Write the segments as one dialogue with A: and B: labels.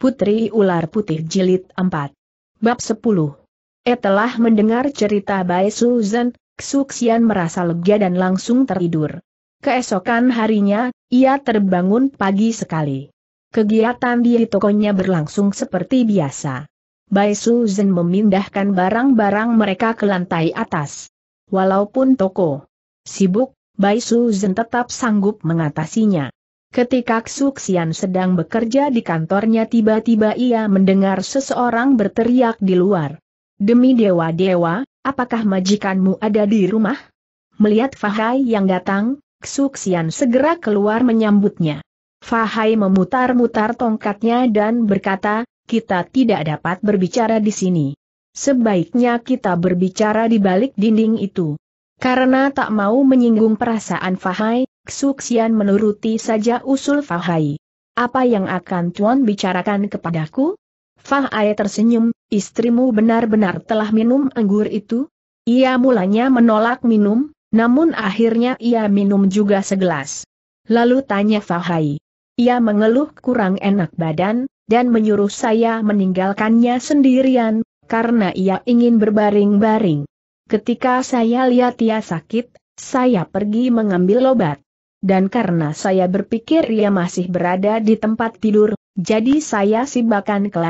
A: Putri Ular Putih Jilid 4. Bab 10. E telah mendengar cerita Bai Suzan, Xuxian merasa lega dan langsung tertidur. Keesokan harinya, ia terbangun pagi sekali. Kegiatan di tokonya berlangsung seperti biasa. Bai Suzan memindahkan barang-barang mereka ke lantai atas. Walaupun toko sibuk, Bai Suzan tetap sanggup mengatasinya. Ketika Xuxian sedang bekerja di kantornya tiba-tiba ia mendengar seseorang berteriak di luar. Demi dewa-dewa, apakah majikanmu ada di rumah? Melihat Fahai yang datang, Xuxian segera keluar menyambutnya. Fahai memutar-mutar tongkatnya dan berkata, kita tidak dapat berbicara di sini. Sebaiknya kita berbicara di balik dinding itu. Karena tak mau menyinggung perasaan Fahai, Xuxian menuruti saja usul Fahai. Apa yang akan Tuan bicarakan kepadaku? Fahai tersenyum, istrimu benar-benar telah minum anggur itu? Ia mulanya menolak minum, namun akhirnya ia minum juga segelas. Lalu tanya Fahai. Ia mengeluh kurang enak badan, dan menyuruh saya meninggalkannya sendirian, karena ia ingin berbaring-baring. Ketika saya lihat ia sakit, saya pergi mengambil obat dan karena saya berpikir ia masih berada di tempat tidur, jadi saya sibakan ke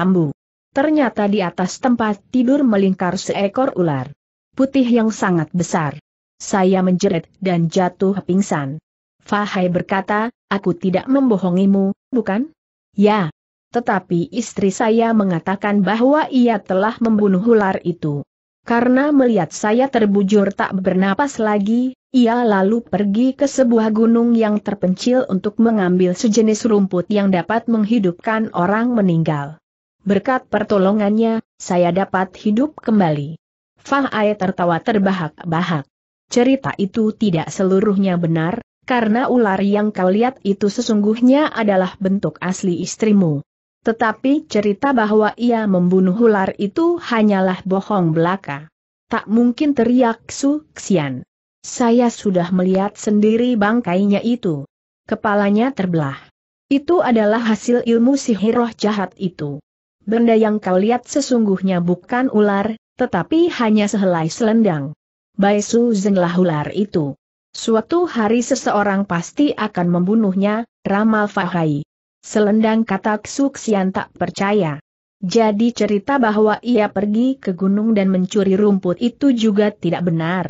A: Ternyata di atas tempat tidur melingkar seekor ular putih yang sangat besar. Saya menjerit dan jatuh pingsan. Fahai berkata, aku tidak membohongimu, bukan? Ya. Tetapi istri saya mengatakan bahwa ia telah membunuh ular itu. Karena melihat saya terbujur tak bernapas lagi, ia lalu pergi ke sebuah gunung yang terpencil untuk mengambil sejenis rumput yang dapat menghidupkan orang meninggal. Berkat pertolongannya, saya dapat hidup kembali. Fah Fahai tertawa terbahak-bahak. Cerita itu tidak seluruhnya benar, karena ular yang kau lihat itu sesungguhnya adalah bentuk asli istrimu. Tetapi cerita bahwa ia membunuh ular itu hanyalah bohong belaka. Tak mungkin teriak Su Xian. Saya sudah melihat sendiri bangkainya itu. Kepalanya terbelah. Itu adalah hasil ilmu sihir roh jahat itu. Benda yang kau lihat sesungguhnya bukan ular, tetapi hanya sehelai selendang. Bai Su Zenglah ular itu. Suatu hari seseorang pasti akan membunuhnya, ramal Fahai. Selendang kata Xian tak percaya. Jadi cerita bahwa ia pergi ke gunung dan mencuri rumput itu juga tidak benar.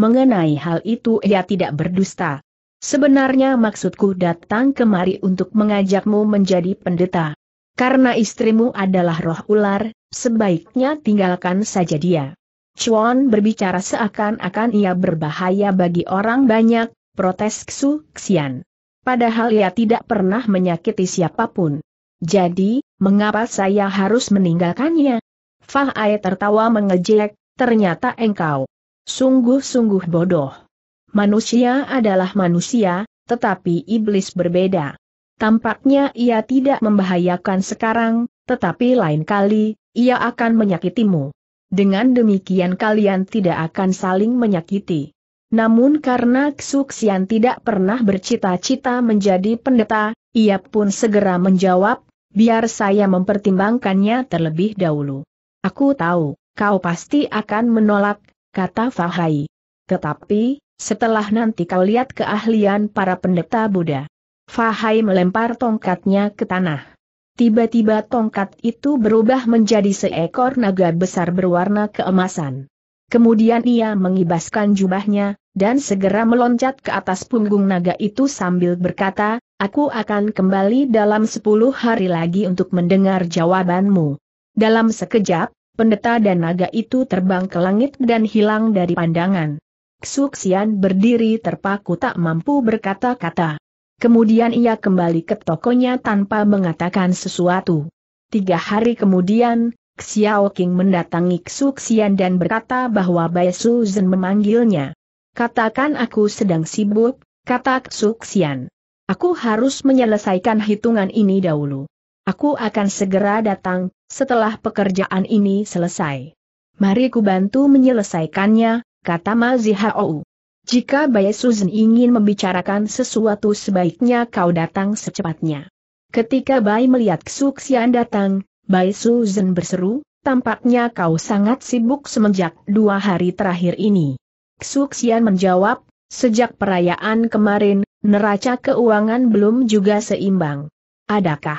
A: Mengenai hal itu ia tidak berdusta. Sebenarnya maksudku datang kemari untuk mengajakmu menjadi pendeta. Karena istrimu adalah roh ular, sebaiknya tinggalkan saja dia. Chuan berbicara seakan-akan ia berbahaya bagi orang banyak, protes Xu Xian. Padahal ia tidak pernah menyakiti siapapun. Jadi, mengapa saya harus meninggalkannya? Fahai tertawa mengejek, ternyata engkau sungguh-sungguh bodoh. Manusia adalah manusia, tetapi iblis berbeda. Tampaknya ia tidak membahayakan sekarang, tetapi lain kali, ia akan menyakitimu. Dengan demikian kalian tidak akan saling menyakiti. Namun karena Xuxian tidak pernah bercita-cita menjadi pendeta, ia pun segera menjawab, biar saya mempertimbangkannya terlebih dahulu. Aku tahu, kau pasti akan menolak, kata Fahai. Tetapi, setelah nanti kau lihat keahlian para pendeta Buddha. Fahai melempar tongkatnya ke tanah. Tiba-tiba tongkat itu berubah menjadi seekor naga besar berwarna keemasan. Kemudian ia mengibaskan jubahnya, dan segera meloncat ke atas punggung naga itu sambil berkata, Aku akan kembali dalam sepuluh hari lagi untuk mendengar jawabanmu. Dalam sekejap, pendeta dan naga itu terbang ke langit dan hilang dari pandangan. Xuxian berdiri terpaku tak mampu berkata-kata. Kemudian ia kembali ke tokonya tanpa mengatakan sesuatu. Tiga hari kemudian, Xiao King mendatangi Xian dan berkata bahwa Bai Zhen memanggilnya. Katakan aku sedang sibuk, kata Xian. Aku harus menyelesaikan hitungan ini dahulu. Aku akan segera datang, setelah pekerjaan ini selesai. Mari ku bantu menyelesaikannya, kata Ma Zihou. Jika Bai Suzhen ingin membicarakan sesuatu sebaiknya kau datang secepatnya. Ketika Bai melihat Xian datang, Bai Susan berseru, tampaknya kau sangat sibuk semenjak dua hari terakhir ini. Xuxian menjawab, sejak perayaan kemarin, neraca keuangan belum juga seimbang. Adakah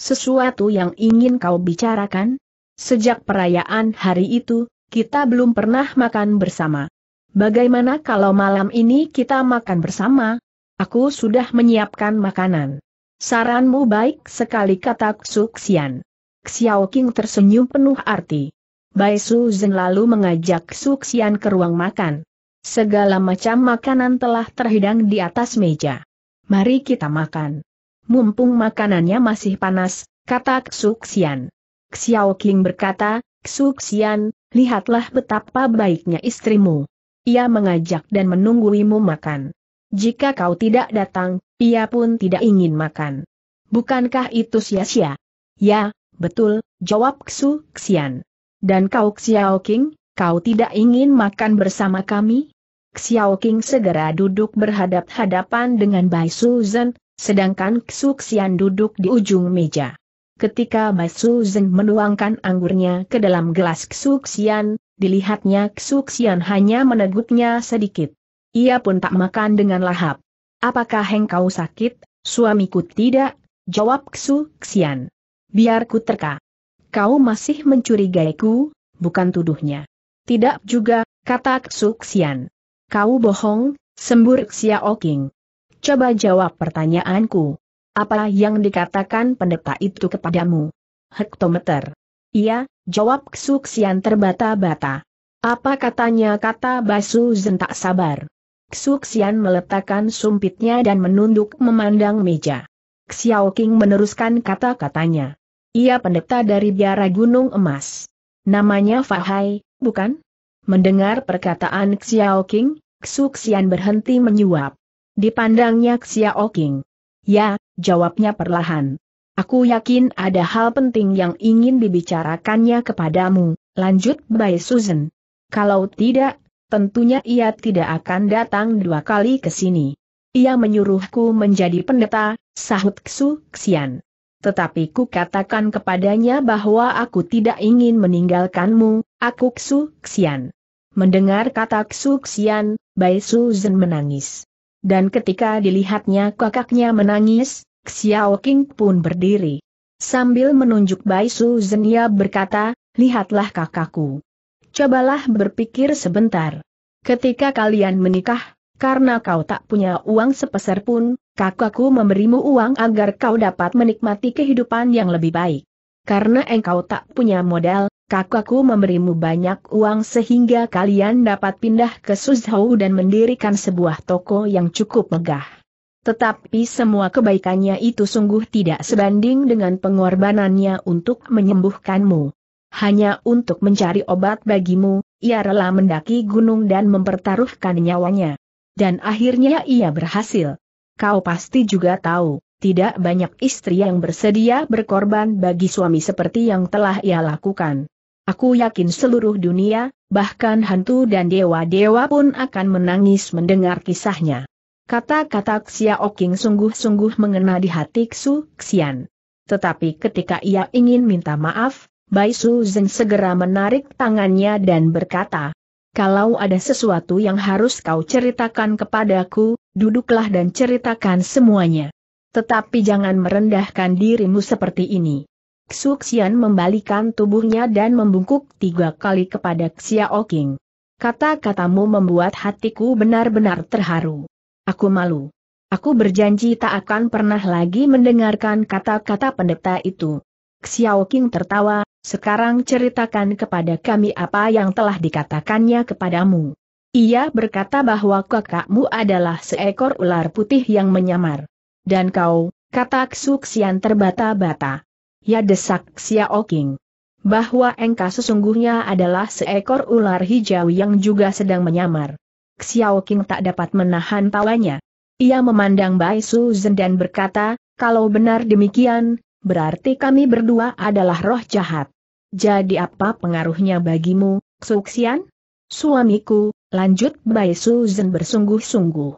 A: sesuatu yang ingin kau bicarakan? Sejak perayaan hari itu, kita belum pernah makan bersama. Bagaimana kalau malam ini kita makan bersama? Aku sudah menyiapkan makanan. Saranmu baik sekali kata Xuxian. Xiao Qing tersenyum penuh arti. Bai Su Zhen lalu mengajak Su Xian ke ruang makan. Segala macam makanan telah terhidang di atas meja. Mari kita makan. Mumpung makanannya masih panas, kata Su Xian. Xiao Qing berkata, Su Xian, lihatlah betapa baiknya istrimu. Ia mengajak dan menungguimu makan. Jika kau tidak datang, ia pun tidak ingin makan. Bukankah itu sia-sia? Ya, Betul, jawab Xu Xian. Dan kau Xiao King, kau tidak ingin makan bersama kami? Xiao King segera duduk berhadap-hadapan dengan Bai Susan, sedangkan Xu Xian duduk di ujung meja. Ketika Bai Susan menuangkan anggurnya ke dalam gelas Xu Xian, dilihatnya Xu Xian hanya meneguknya sedikit. Ia pun tak makan dengan lahap. Apakah engkau sakit, suamiku tidak? Jawab Xu Xian. Biar ku terka. Kau masih mencurigaiku, bukan tuduhnya. Tidak juga, kata Xian. Kau bohong, sembur Xiao Coba jawab pertanyaanku. Apa yang dikatakan pendeta itu kepadamu? Hektometer. Iya, jawab Xuxian terbata-bata. Apa katanya kata Basu Zen tak sabar. Xuxian meletakkan sumpitnya dan menunduk memandang meja. Xiaoqing meneruskan kata-katanya. Ia pendeta dari biara Gunung Emas. Namanya Fahai, bukan? Mendengar perkataan Xiaoqing, King, Xu Xian berhenti menyuap. Dipandangnya Xiao Ya, jawabnya perlahan. Aku yakin ada hal penting yang ingin dibicarakannya kepadamu, lanjut Bai Susan. Kalau tidak, tentunya ia tidak akan datang dua kali ke sini. Ia menyuruhku menjadi pendeta, sahut Ksu Xian. Tetapi ku katakan kepadanya bahwa aku tidak ingin meninggalkanmu, aku Ksu Xian. Mendengar kata Ksu Xian, Bai Su Zhen menangis. Dan ketika dilihatnya kakaknya menangis, Xiao King pun berdiri. Sambil menunjuk Bai Su Zhen ia berkata, lihatlah kakakku. Cobalah berpikir sebentar. Ketika kalian menikah, karena kau tak punya uang sepeser pun, kakakku memberimu uang agar kau dapat menikmati kehidupan yang lebih baik. Karena engkau tak punya modal, kakakku memberimu banyak uang sehingga kalian dapat pindah ke Suzhou dan mendirikan sebuah toko yang cukup megah. Tetapi semua kebaikannya itu sungguh tidak sebanding dengan pengorbanannya untuk menyembuhkanmu. Hanya untuk mencari obat bagimu, ia rela mendaki gunung dan mempertaruhkan nyawanya dan akhirnya ia berhasil. Kau pasti juga tahu, tidak banyak istri yang bersedia berkorban bagi suami seperti yang telah ia lakukan. Aku yakin seluruh dunia, bahkan hantu dan dewa-dewa pun akan menangis mendengar kisahnya. Kata-kata Xiao King sungguh-sungguh mengena di hati Xu Xian. Tetapi ketika ia ingin minta maaf, Bai Su Zeng segera menarik tangannya dan berkata, kalau ada sesuatu yang harus kau ceritakan kepadaku, duduklah dan ceritakan semuanya. Tetapi jangan merendahkan dirimu seperti ini. Xuxian membalikan tubuhnya dan membungkuk tiga kali kepada Xiao Qing. Kata-katamu membuat hatiku benar-benar terharu. Aku malu. Aku berjanji tak akan pernah lagi mendengarkan kata-kata pendeta itu. Xiao Qing tertawa, sekarang ceritakan kepada kami apa yang telah dikatakannya kepadamu. Ia berkata bahwa kakakmu adalah seekor ular putih yang menyamar. Dan kau, kata Xu Xian terbata-bata. Ya desak Xiao Qing. Bahwa engkau sesungguhnya adalah seekor ular hijau yang juga sedang menyamar. Xiao Qing tak dapat menahan tawanya. Ia memandang Bai Su Zhen dan berkata, kalau benar demikian, berarti kami berdua adalah roh jahat. Jadi apa pengaruhnya bagimu, Suksian? Suamiku, lanjut Bai Suzen bersungguh-sungguh.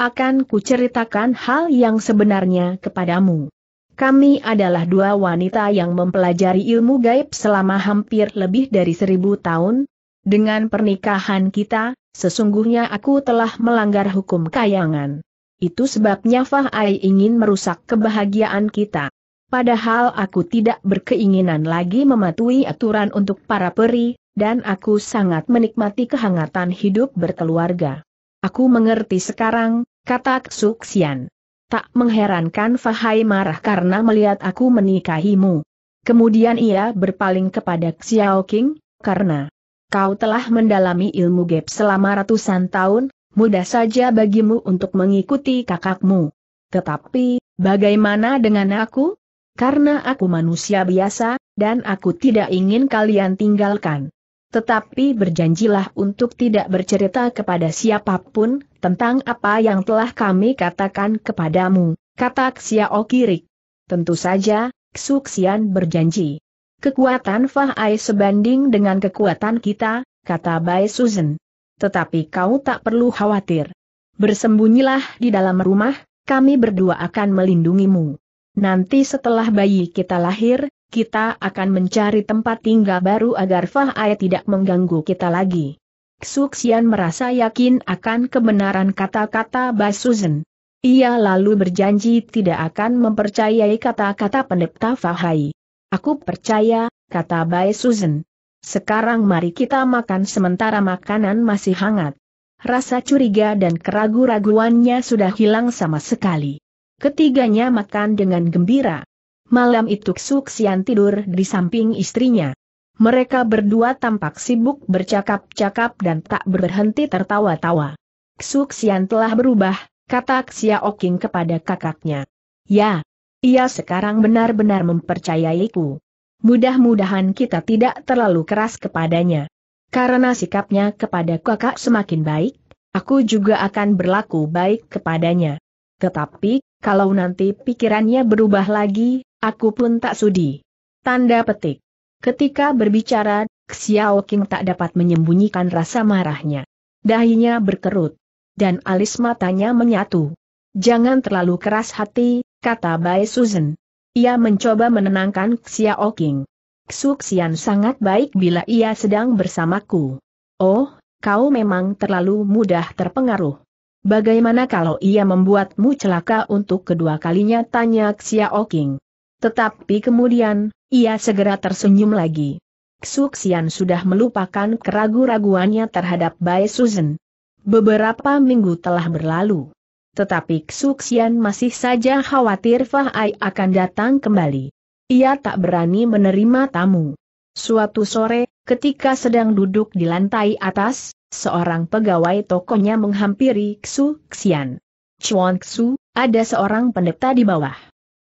A: Akan kuceritakan hal yang sebenarnya kepadamu. Kami adalah dua wanita yang mempelajari ilmu gaib selama hampir lebih dari seribu tahun. Dengan pernikahan kita, sesungguhnya aku telah melanggar hukum kayangan. Itu sebabnya Fahai ingin merusak kebahagiaan kita. Padahal aku tidak berkeinginan lagi mematuhi aturan untuk para peri, dan aku sangat menikmati kehangatan hidup berkeluarga. Aku mengerti sekarang, kata Suksian. Tak mengherankan Fahai marah karena melihat aku menikahimu. Kemudian ia berpaling kepada Xiao King, karena kau telah mendalami ilmu gap selama ratusan tahun, mudah saja bagimu untuk mengikuti kakakmu. Tetapi, bagaimana dengan aku? karena aku manusia biasa, dan aku tidak ingin kalian tinggalkan. Tetapi berjanjilah untuk tidak bercerita kepada siapapun tentang apa yang telah kami katakan kepadamu, kata Xiao Kirik. Tentu saja, Xuxian berjanji. Kekuatan Fahai sebanding dengan kekuatan kita, kata Bai Susan. Tetapi kau tak perlu khawatir. Bersembunyilah di dalam rumah, kami berdua akan melindungimu. Nanti setelah bayi kita lahir, kita akan mencari tempat tinggal baru agar Fahai tidak mengganggu kita lagi. Xuxian merasa yakin akan kebenaran kata-kata Susan. Ia lalu berjanji tidak akan mempercayai kata-kata pendeta Fahai. Aku percaya, kata Bai Susan. Sekarang mari kita makan sementara makanan masih hangat. Rasa curiga dan keragu-raguannya sudah hilang sama sekali. Ketiganya makan dengan gembira. Malam itu Suksian tidur di samping istrinya. Mereka berdua tampak sibuk bercakap-cakap dan tak berhenti tertawa-tawa. Suksian telah berubah, kata xiaoking kepada kakaknya. Ya, ia sekarang benar-benar mempercayaiku. Mudah-mudahan kita tidak terlalu keras kepadanya. Karena sikapnya kepada kakak semakin baik, aku juga akan berlaku baik kepadanya. Tetapi, kalau nanti pikirannya berubah lagi, aku pun tak sudi. Tanda petik. Ketika berbicara, Xiao Qing tak dapat menyembunyikan rasa marahnya. Dahinya berkerut. Dan alis matanya menyatu. Jangan terlalu keras hati, kata Bai Susan. Ia mencoba menenangkan Xiao King. Xuxian sangat baik bila ia sedang bersamaku. Oh, kau memang terlalu mudah terpengaruh. Bagaimana kalau ia membuatmu celaka untuk kedua kalinya tanya Xiao King. Tetapi kemudian, ia segera tersenyum lagi. Xuxian sudah melupakan keragu-raguannya terhadap Bai Susan. Beberapa minggu telah berlalu. Tetapi Xuxian masih saja khawatir Fahai akan datang kembali. Ia tak berani menerima tamu. Suatu sore, Ketika sedang duduk di lantai atas, seorang pegawai tokonya menghampiri Xu Xian. Chuan Xu, ada seorang pendeta di bawah.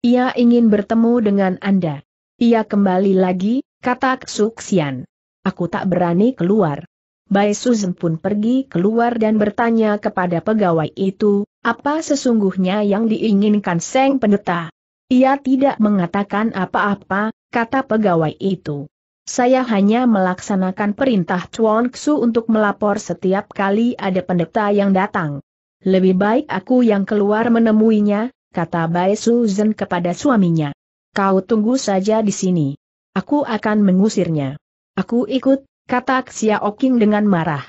A: Ia ingin bertemu dengan Anda. Ia kembali lagi, kata Xu Xian. Aku tak berani keluar. Bai Suzen pun pergi keluar dan bertanya kepada pegawai itu, apa sesungguhnya yang diinginkan Seng Pendeta? Ia tidak mengatakan apa-apa, kata pegawai itu. Saya hanya melaksanakan perintah Chuan Xu untuk melapor setiap kali ada pendeta yang datang. Lebih baik aku yang keluar menemuinya, kata Bai Suzen kepada suaminya. Kau tunggu saja di sini. Aku akan mengusirnya. Aku ikut, kata Xiao Qing dengan marah.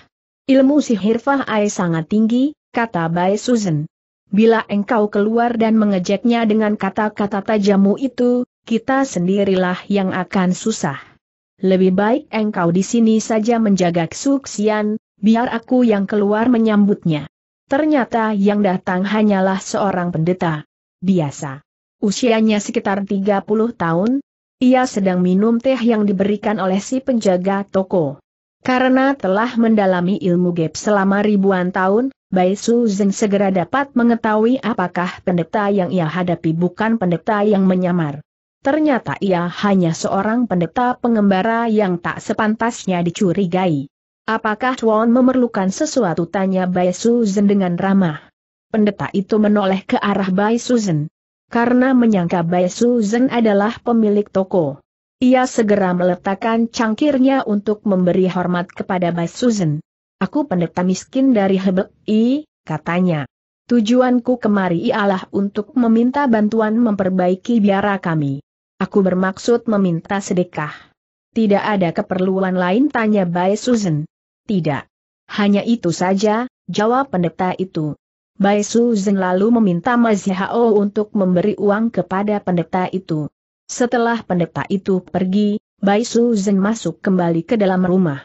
A: Ilmu sihir Fahai sangat tinggi, kata Bai Suzen. Bila engkau keluar dan mengejeknya dengan kata-kata tajammu itu, kita sendirilah yang akan susah lebih baik engkau di sini saja menjaga kesuksian, biar aku yang keluar menyambutnya. Ternyata yang datang hanyalah seorang pendeta. Biasa. Usianya sekitar 30 tahun, ia sedang minum teh yang diberikan oleh si penjaga toko. Karena telah mendalami ilmu gap selama ribuan tahun, Bai Su Zeng segera dapat mengetahui apakah pendeta yang ia hadapi bukan pendeta yang menyamar. Ternyata ia hanya seorang pendeta pengembara yang tak sepantasnya dicurigai. Apakah Tuan memerlukan sesuatu tanya Bai Susan dengan ramah. Pendeta itu menoleh ke arah Bai Susan. Karena menyangka Bai Susan adalah pemilik toko. Ia segera meletakkan cangkirnya untuk memberi hormat kepada Bai Susan. Aku pendeta miskin dari Hebei, katanya. Tujuanku kemari ialah untuk meminta bantuan memperbaiki biara kami. Aku bermaksud meminta sedekah. Tidak ada keperluan lain tanya Bae Susan. Tidak. Hanya itu saja, jawab pendeta itu. Bae Susan lalu meminta Mazihao untuk memberi uang kepada pendeta itu. Setelah pendeta itu pergi, Bae Susan masuk kembali ke dalam rumah.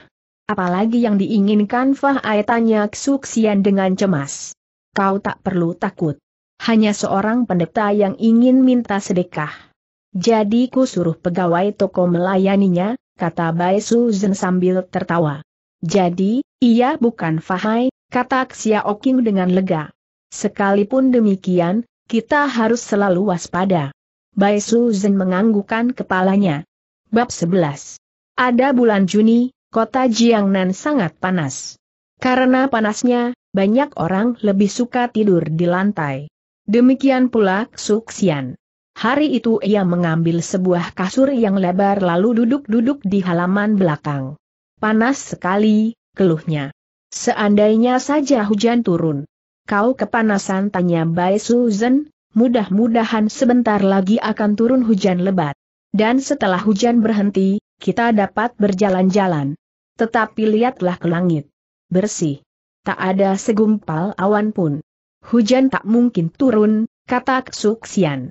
A: Apalagi yang diinginkan Fah tanya kesuksian dengan cemas. Kau tak perlu takut. Hanya seorang pendeta yang ingin minta sedekah. Jadi ku suruh pegawai toko melayaninya, kata Bai Suzen sambil tertawa. Jadi, ia bukan fahai, kata Xia Oking dengan lega. Sekalipun demikian, kita harus selalu waspada. Bai Suzen menganggukkan kepalanya. Bab 11. Ada bulan Juni, kota Jiangnan sangat panas. Karena panasnya, banyak orang lebih suka tidur di lantai. Demikian pula Xuxian. Hari itu ia mengambil sebuah kasur yang lebar lalu duduk-duduk di halaman belakang. Panas sekali, keluhnya. Seandainya saja hujan turun. Kau kepanasan tanya Bai Susan, mudah-mudahan sebentar lagi akan turun hujan lebat. Dan setelah hujan berhenti, kita dapat berjalan-jalan. Tetapi lihatlah ke langit. Bersih. Tak ada segumpal awan pun. Hujan tak mungkin turun, kata Ksuksian.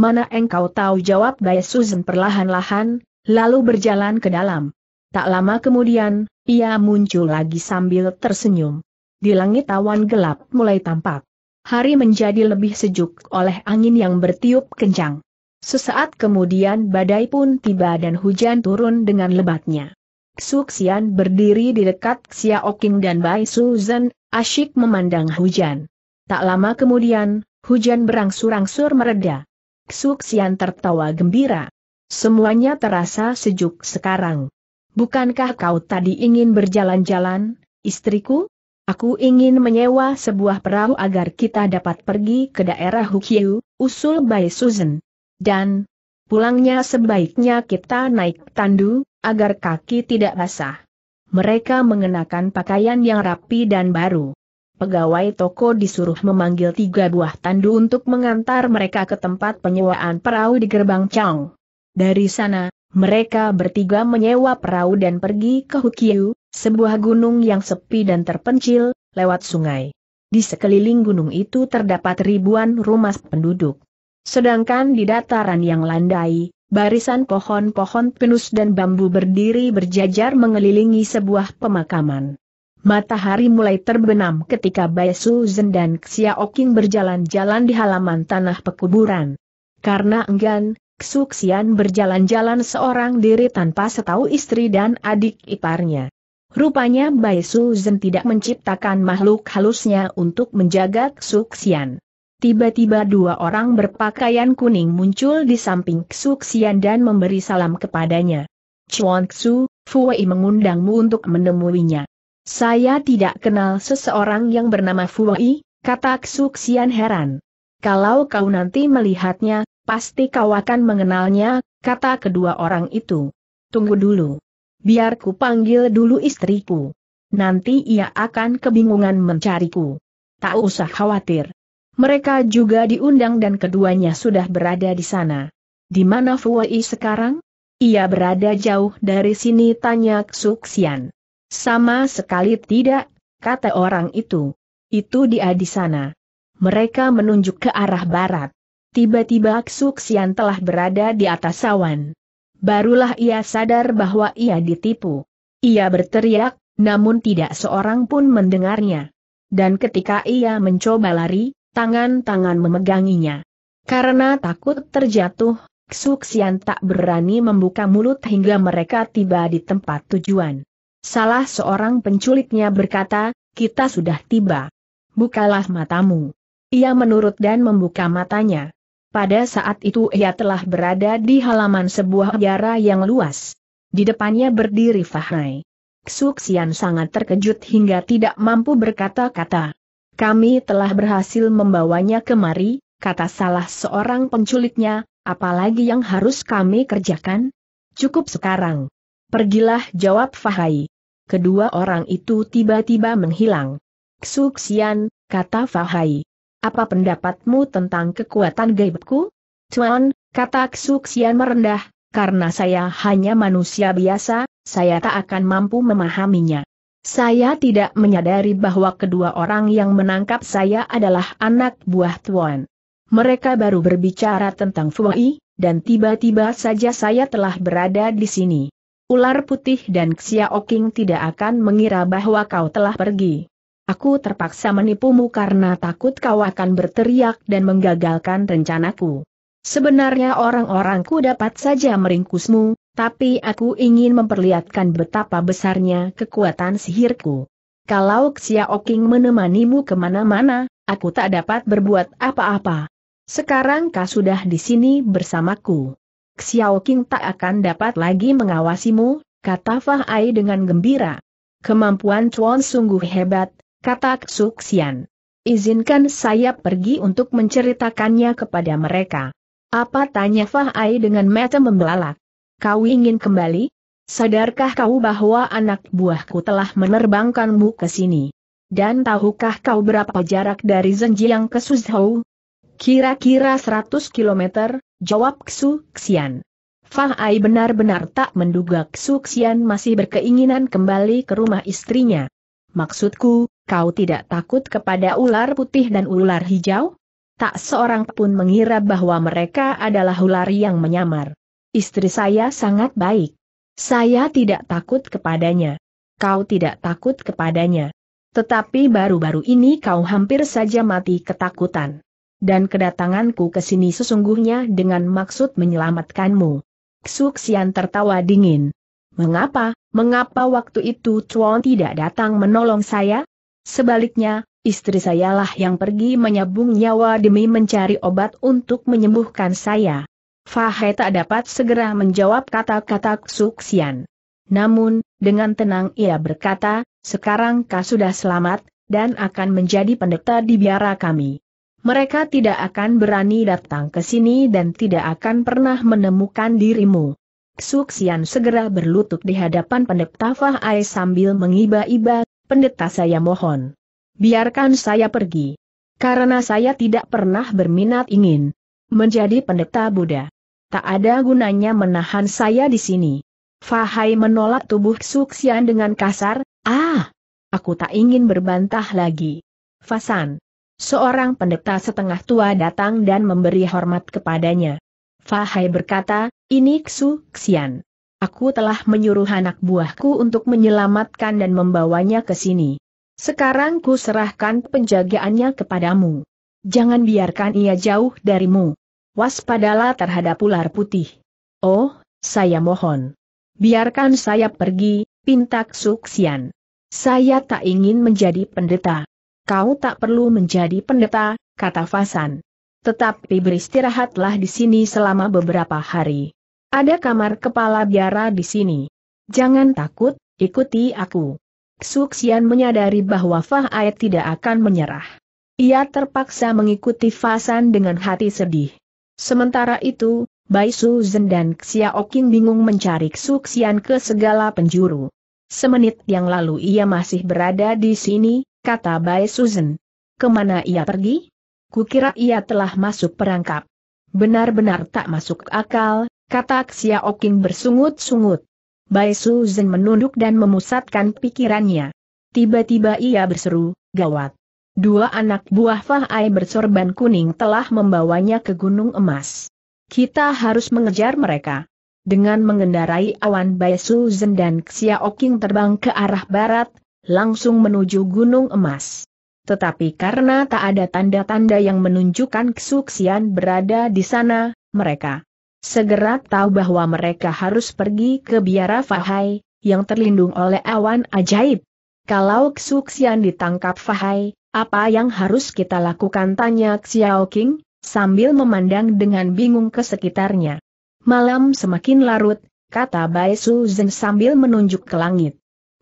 A: Mana engkau tahu jawab Bai Susan perlahan-lahan, lalu berjalan ke dalam. Tak lama kemudian, ia muncul lagi sambil tersenyum. Di langit awan gelap mulai tampak. Hari menjadi lebih sejuk oleh angin yang bertiup kencang. Sesaat kemudian badai pun tiba dan hujan turun dengan lebatnya. Xuxian berdiri di dekat Qing dan Bai Susan, asyik memandang hujan. Tak lama kemudian, hujan berangsur-angsur meredah. Xuxian tertawa gembira. Semuanya terasa sejuk sekarang. Bukankah kau tadi ingin berjalan-jalan, istriku? Aku ingin menyewa sebuah perahu agar kita dapat pergi ke daerah Hukyu, usul Bai Susan. Dan, pulangnya sebaiknya kita naik tandu, agar kaki tidak basah. Mereka mengenakan pakaian yang rapi dan baru pegawai toko disuruh memanggil tiga buah tandu untuk mengantar mereka ke tempat penyewaan perahu di gerbang Chang. Dari sana, mereka bertiga menyewa perahu dan pergi ke Hukiu, sebuah gunung yang sepi dan terpencil, lewat sungai. Di sekeliling gunung itu terdapat ribuan rumah penduduk. Sedangkan di dataran yang landai, barisan pohon-pohon pinus dan bambu berdiri berjajar mengelilingi sebuah pemakaman. Matahari mulai terbenam ketika Bai Su Zhen dan Xiao berjalan-jalan di halaman tanah pekuburan. Karena enggan, Xu Xian berjalan-jalan seorang diri tanpa setahu istri dan adik iparnya. Rupanya Bai Su Zhen tidak menciptakan makhluk halusnya untuk menjaga Xu Xian. Tiba-tiba dua orang berpakaian kuning muncul di samping Xu Xian dan memberi salam kepadanya. Chuan Xu, Fuwei mengundangmu untuk menemuinya. Saya tidak kenal seseorang yang bernama Wei," kata Xuxian heran. Kalau kau nanti melihatnya, pasti kau akan mengenalnya, kata kedua orang itu. Tunggu dulu. Biar ku panggil dulu istriku. Nanti ia akan kebingungan mencariku. Tak usah khawatir. Mereka juga diundang dan keduanya sudah berada di sana. Di mana Wei sekarang? Ia berada jauh dari sini tanya Xuxian. Sama sekali tidak, kata orang itu. Itu dia di sana. Mereka menunjuk ke arah barat. Tiba-tiba Xuxian telah berada di atas awan. Barulah ia sadar bahwa ia ditipu. Ia berteriak, namun tidak seorang pun mendengarnya. Dan ketika ia mencoba lari, tangan-tangan memeganginya. Karena takut terjatuh, Xuxian tak berani membuka mulut hingga mereka tiba di tempat tujuan. Salah seorang penculiknya berkata, kita sudah tiba. Bukalah matamu. Ia menurut dan membuka matanya. Pada saat itu ia telah berada di halaman sebuah biara yang luas. Di depannya berdiri Fahai. Xuxian sangat terkejut hingga tidak mampu berkata-kata. Kami telah berhasil membawanya kemari, kata salah seorang penculiknya, apalagi yang harus kami kerjakan? Cukup sekarang. Pergilah jawab Fahai kedua orang itu tiba-tiba menghilang. Ksuksian, kata Fahai. Apa pendapatmu tentang kekuatan gaibku? Cuan, kata Ksuksian merendah, karena saya hanya manusia biasa, saya tak akan mampu memahaminya. Saya tidak menyadari bahwa kedua orang yang menangkap saya adalah anak buah Tuan. Mereka baru berbicara tentang Fuai, dan tiba-tiba saja saya telah berada di sini. Ular putih dan Xiaoking Oking tidak akan mengira bahwa kau telah pergi. Aku terpaksa menipumu karena takut kau akan berteriak dan menggagalkan rencanaku. Sebenarnya orang-orangku dapat saja meringkusmu, tapi aku ingin memperlihatkan betapa besarnya kekuatan sihirku. Kalau Xiaoking Oking menemanimu kemana-mana, aku tak dapat berbuat apa-apa. Sekarang kau sudah di sini bersamaku. Xiao Qing tak akan dapat lagi mengawasimu, kata Fahai dengan gembira. Kemampuan Chuan sungguh hebat, kata Xu Xian. Izinkan saya pergi untuk menceritakannya kepada mereka. Apa tanya Fahai dengan mata membelalak? Kau ingin kembali? Sadarkah kau bahwa anak buahku telah menerbangkanmu ke sini? Dan tahukah kau berapa jarak dari Zhenjiang ke Suzhou? Kira-kira 100 km, jawab Xu Xian. Fahai benar-benar tak menduga Xu Xian masih berkeinginan kembali ke rumah istrinya. Maksudku, kau tidak takut kepada ular putih dan ular hijau? Tak seorang pun mengira bahwa mereka adalah ular yang menyamar. Istri saya sangat baik. Saya tidak takut kepadanya. Kau tidak takut kepadanya. Tetapi baru-baru ini kau hampir saja mati ketakutan dan kedatanganku ke sini sesungguhnya dengan maksud menyelamatkanmu. Xuxian tertawa dingin. Mengapa, mengapa waktu itu Chuan tidak datang menolong saya? Sebaliknya, istri sayalah yang pergi menyabung nyawa demi mencari obat untuk menyembuhkan saya. Fahe tak dapat segera menjawab kata-kata Xuxian. Namun, dengan tenang ia berkata, sekarang kau sudah selamat, dan akan menjadi pendeta di biara kami mereka tidak akan berani datang ke sini dan tidak akan pernah menemukan dirimu. Suksian segera berlutut di hadapan pendeta Fahai sambil mengiba-iba, pendeta saya mohon. Biarkan saya pergi. Karena saya tidak pernah berminat ingin menjadi pendeta Buddha. Tak ada gunanya menahan saya di sini. Fahai menolak tubuh Suksian dengan kasar, ah, aku tak ingin berbantah lagi. Fasan. Seorang pendeta setengah tua datang dan memberi hormat kepadanya. Fahai berkata, ini Ksu Xian. Aku telah menyuruh anak buahku untuk menyelamatkan dan membawanya ke sini. Sekarang ku serahkan penjagaannya kepadamu. Jangan biarkan ia jauh darimu. Waspadalah terhadap ular putih. Oh, saya mohon. Biarkan saya pergi, pintak Suksian. Saya tak ingin menjadi pendeta. Kau tak perlu menjadi pendeta, kata Fasan. Tetapi beristirahatlah di sini selama beberapa hari. Ada kamar kepala biara di sini. Jangan takut, ikuti aku. Suksian menyadari bahwa Fahai tidak akan menyerah. Ia terpaksa mengikuti Fasan dengan hati sedih. Sementara itu, Bai Suzhen dan Xiaoking bingung mencari Suksian ke segala penjuru. Semenit yang lalu ia masih berada di sini, kata Bae Susan. Kemana ia pergi? Kukira ia telah masuk perangkap. Benar-benar tak masuk akal, kata Xia Oking bersungut-sungut. Bai Susan menunduk dan memusatkan pikirannya. Tiba-tiba ia berseru, gawat. Dua anak buah Fahai bersorban kuning telah membawanya ke Gunung Emas. Kita harus mengejar mereka. Dengan mengendarai awan Bai Susan dan Xia Oking terbang ke arah barat, langsung menuju Gunung Emas. Tetapi karena tak ada tanda-tanda yang menunjukkan kesuksian berada di sana, mereka segera tahu bahwa mereka harus pergi ke biara Fahai, yang terlindung oleh awan ajaib. Kalau kesuksian ditangkap Fahai, apa yang harus kita lakukan tanya Xiao King, sambil memandang dengan bingung ke sekitarnya. Malam semakin larut, kata Bai Su Zhen sambil menunjuk ke langit.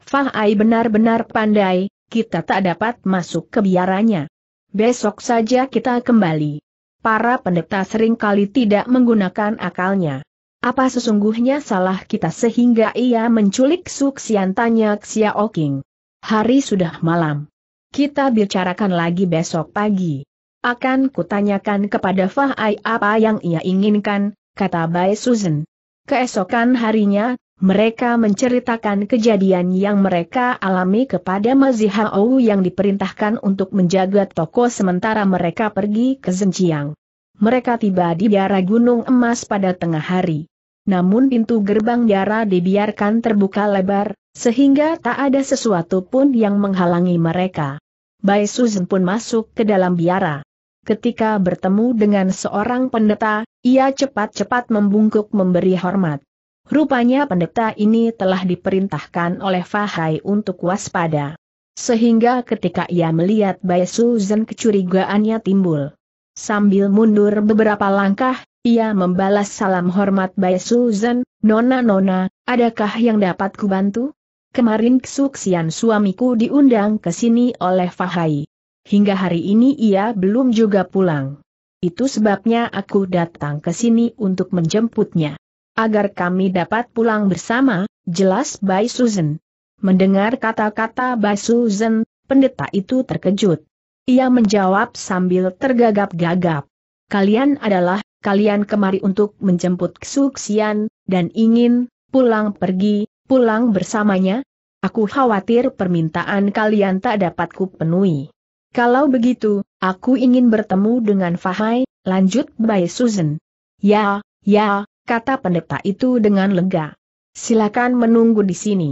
A: Fahai benar-benar pandai, kita tak dapat masuk ke biaranya. Besok saja kita kembali. Para pendeta seringkali tidak menggunakan akalnya. Apa sesungguhnya salah kita sehingga ia menculik Suksian tanya Xiao King. Hari sudah malam. Kita bicarakan lagi besok pagi. Akan kutanyakan kepada Fahai apa yang ia inginkan, kata Bai Susan. Keesokan harinya, mereka menceritakan kejadian yang mereka alami kepada Mazihaou yang diperintahkan untuk menjaga toko sementara mereka pergi ke Zhenjiang. Mereka tiba di biara Gunung Emas pada tengah hari. Namun pintu gerbang biara dibiarkan terbuka lebar, sehingga tak ada sesuatu pun yang menghalangi mereka. Bai Suzen pun masuk ke dalam biara. Ketika bertemu dengan seorang pendeta, ia cepat-cepat membungkuk memberi hormat. Rupanya pendeta ini telah diperintahkan oleh Fahai untuk waspada. Sehingga ketika ia melihat Bai Susan kecurigaannya timbul. Sambil mundur beberapa langkah, ia membalas salam hormat Bai Susan, Nona-nona, adakah yang dapat kubantu? Kemarin kesuksian suamiku diundang ke sini oleh Fahai. Hingga hari ini ia belum juga pulang. Itu sebabnya aku datang ke sini untuk menjemputnya agar kami dapat pulang bersama, jelas Bai Susan. Mendengar kata-kata Bai Susan, pendeta itu terkejut. Ia menjawab sambil tergagap-gagap. Kalian adalah, kalian kemari untuk menjemput kesuksian, dan ingin, pulang pergi, pulang bersamanya? Aku khawatir permintaan kalian tak dapat kupenuhi. Kalau begitu, aku ingin bertemu dengan Fahai, lanjut Bai Susan. Ya, ya, kata pendeta itu dengan lega. Silakan menunggu di sini.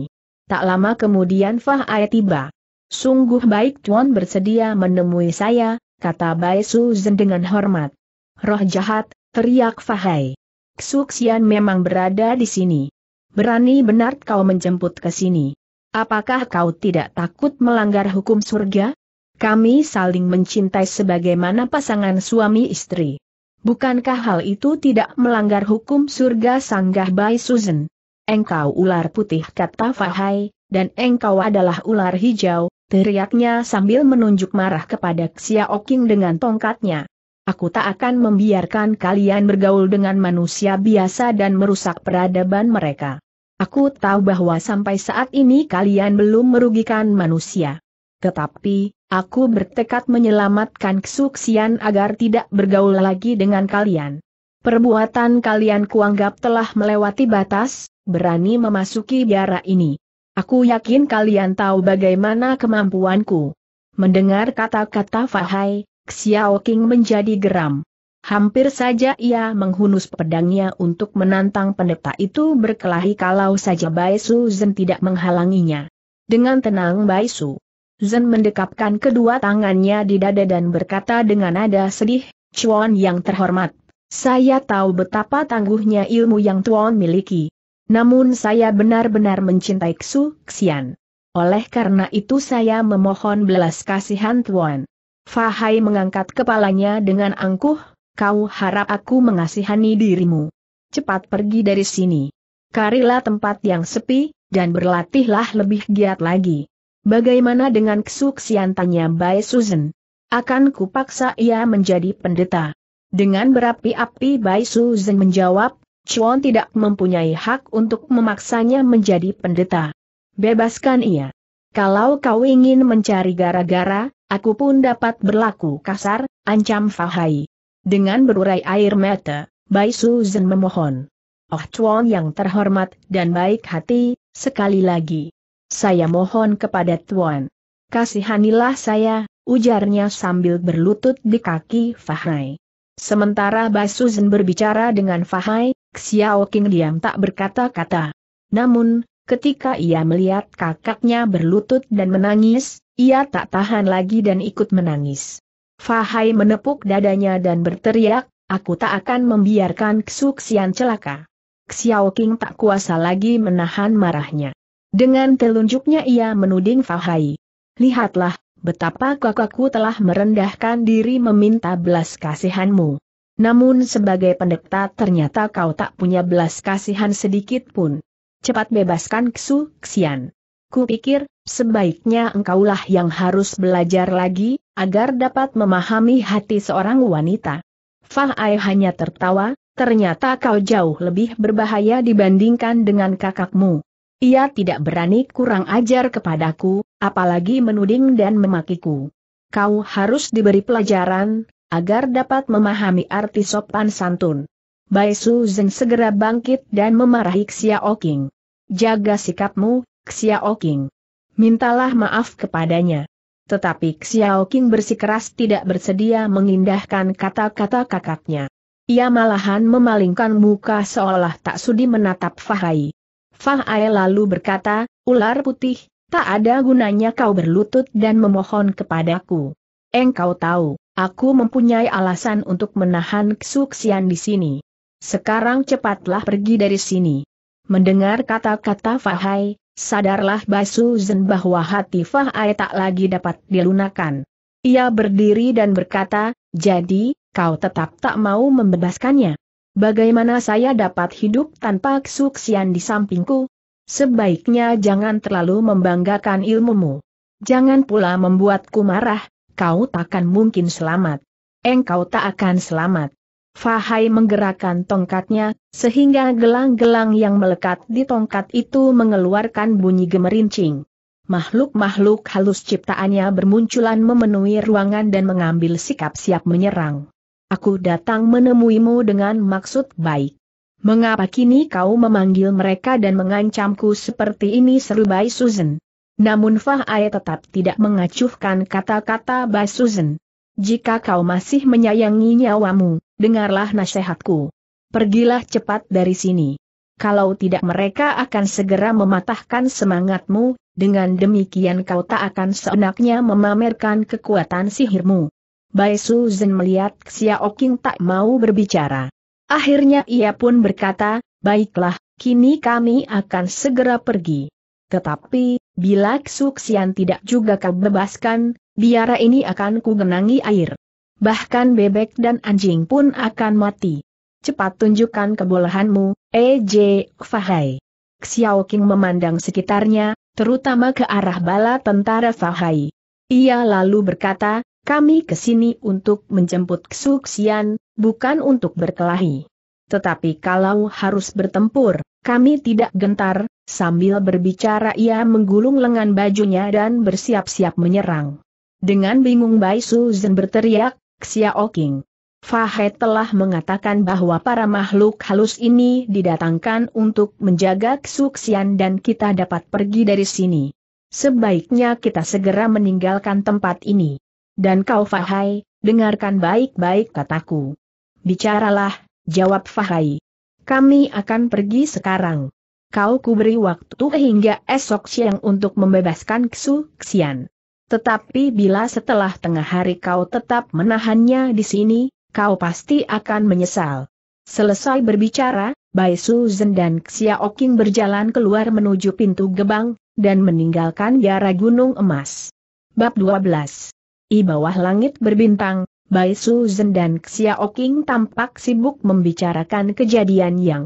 A: Tak lama kemudian Fahai tiba. Sungguh baik Tuan bersedia menemui saya, kata Bai Suzen dengan hormat. Roh jahat, teriak Fahai. Xuxian memang berada di sini. Berani benar kau menjemput ke sini. Apakah kau tidak takut melanggar hukum surga? Kami saling mencintai sebagaimana pasangan suami istri. Bukankah hal itu tidak melanggar hukum surga sanggah Bai Susan? Engkau ular putih kata Fahai, dan engkau adalah ular hijau, teriaknya sambil menunjuk marah kepada Xiao King dengan tongkatnya. Aku tak akan membiarkan kalian bergaul dengan manusia biasa dan merusak peradaban mereka. Aku tahu bahwa sampai saat ini kalian belum merugikan manusia. Tetapi, aku bertekad menyelamatkan kesuksian agar tidak bergaul lagi dengan kalian. Perbuatan kalian kuanggap telah melewati batas, berani memasuki biara ini. Aku yakin kalian tahu bagaimana kemampuanku. Mendengar kata-kata Fahai, Xiaoking menjadi geram. Hampir saja ia menghunus pedangnya untuk menantang pendeta itu berkelahi kalau saja Bai Su Zhen tidak menghalanginya. Dengan tenang Bai Su Zen mendekapkan kedua tangannya di dada dan berkata dengan nada sedih, Chuan yang terhormat, saya tahu betapa tangguhnya ilmu yang Tuan miliki. Namun saya benar-benar mencintai Xu Xian. Oleh karena itu saya memohon belas kasihan Tuan. Fahai mengangkat kepalanya dengan angkuh, kau harap aku mengasihani dirimu. Cepat pergi dari sini. Karilah tempat yang sepi, dan berlatihlah lebih giat lagi. Bagaimana dengan kesuksian tanya Bai Susan? Akan kupaksa ia menjadi pendeta. Dengan berapi-api Bai Susan menjawab, Chuan tidak mempunyai hak untuk memaksanya menjadi pendeta. Bebaskan ia. Kalau kau ingin mencari gara-gara, aku pun dapat berlaku kasar, ancam Fahai. Dengan berurai air mata, Bai Susan memohon. Oh Chuan yang terhormat dan baik hati, sekali lagi. Saya mohon kepada Tuan. Kasihanilah saya, ujarnya sambil berlutut di kaki Fahai. Sementara Basuzen berbicara dengan Fahai, Xiao King diam tak berkata-kata. Namun, ketika ia melihat kakaknya berlutut dan menangis, ia tak tahan lagi dan ikut menangis. Fahai menepuk dadanya dan berteriak, aku tak akan membiarkan kesuksian celaka. Xiao King tak kuasa lagi menahan marahnya. Dengan telunjuknya ia menuding Fahai. Lihatlah, betapa kakakku telah merendahkan diri meminta belas kasihanmu. Namun sebagai pendekta ternyata kau tak punya belas kasihan sedikit pun. Cepat bebaskan Ksu Xian. Kupikir, sebaiknya engkaulah yang harus belajar lagi, agar dapat memahami hati seorang wanita. Fahai hanya tertawa, ternyata kau jauh lebih berbahaya dibandingkan dengan kakakmu. Ia tidak berani kurang ajar kepadaku, apalagi menuding dan memakiku. Kau harus diberi pelajaran, agar dapat memahami arti sopan santun. Bai Su Zeng segera bangkit dan memarahi Xiao King. Jaga sikapmu, Xiao King. Mintalah maaf kepadanya. Tetapi Xiao King bersikeras tidak bersedia mengindahkan kata-kata kakaknya. Ia malahan memalingkan muka seolah tak sudi menatap Fahai. Fahai lalu berkata, ular putih, tak ada gunanya kau berlutut dan memohon kepadaku. Engkau tahu, aku mempunyai alasan untuk menahan kesuksian di sini. Sekarang cepatlah pergi dari sini. Mendengar kata-kata Fahai, sadarlah Basu Zen bahwa hati Fahai tak lagi dapat dilunakan. Ia berdiri dan berkata, jadi, kau tetap tak mau membebaskannya. Bagaimana saya dapat hidup tanpa kesuksian di sampingku? Sebaiknya jangan terlalu membanggakan ilmumu. Jangan pula membuatku marah, kau takkan mungkin selamat. Engkau tak akan selamat. Fahai menggerakkan tongkatnya, sehingga gelang-gelang yang melekat di tongkat itu mengeluarkan bunyi gemerincing. Makhluk-makhluk halus ciptaannya bermunculan memenuhi ruangan dan mengambil sikap siap menyerang. Aku datang menemuimu dengan maksud baik. Mengapa kini kau memanggil mereka dan mengancamku seperti ini seru Bai Susan? Namun Fah Fahai tetap tidak mengacuhkan kata-kata Bai Susan. Jika kau masih menyayangi nyawamu, dengarlah nasihatku. Pergilah cepat dari sini. Kalau tidak mereka akan segera mematahkan semangatmu, dengan demikian kau tak akan seenaknya memamerkan kekuatan sihirmu. Bai Su Zhen melihat Xiao Qing tak mau berbicara. Akhirnya ia pun berkata, baiklah, kini kami akan segera pergi. Tetapi, bila Xian tidak juga kau bebaskan, biara ini akan kugenangi air. Bahkan bebek dan anjing pun akan mati. Cepat tunjukkan kebolehanmu, E.J. Fahai. Xiao Qing memandang sekitarnya, terutama ke arah bala tentara Fahai. Ia lalu berkata, kami ke sini untuk menjemput kesuksian, bukan untuk berkelahi. Tetapi kalau harus bertempur, kami tidak gentar, sambil berbicara ia menggulung lengan bajunya dan bersiap-siap menyerang. Dengan bingung Bai Suzen berteriak, Xiao King. Fahe telah mengatakan bahwa para makhluk halus ini didatangkan untuk menjaga kesuksian dan kita dapat pergi dari sini. Sebaiknya kita segera meninggalkan tempat ini. Dan kau Fahai, dengarkan baik-baik kataku. Bicaralah, jawab Fahai. Kami akan pergi sekarang. Kau kuberi waktu hingga esok siang untuk membebaskan Ksu Xian. Tetapi bila setelah tengah hari kau tetap menahannya di sini, kau pasti akan menyesal. Selesai berbicara, Bai Suzen dan Xiao berjalan keluar menuju pintu gebang, dan meninggalkan biara Gunung Emas. Bab 12 di bawah langit berbintang, Bai Suzhen dan Xiao King tampak sibuk membicarakan kejadian yang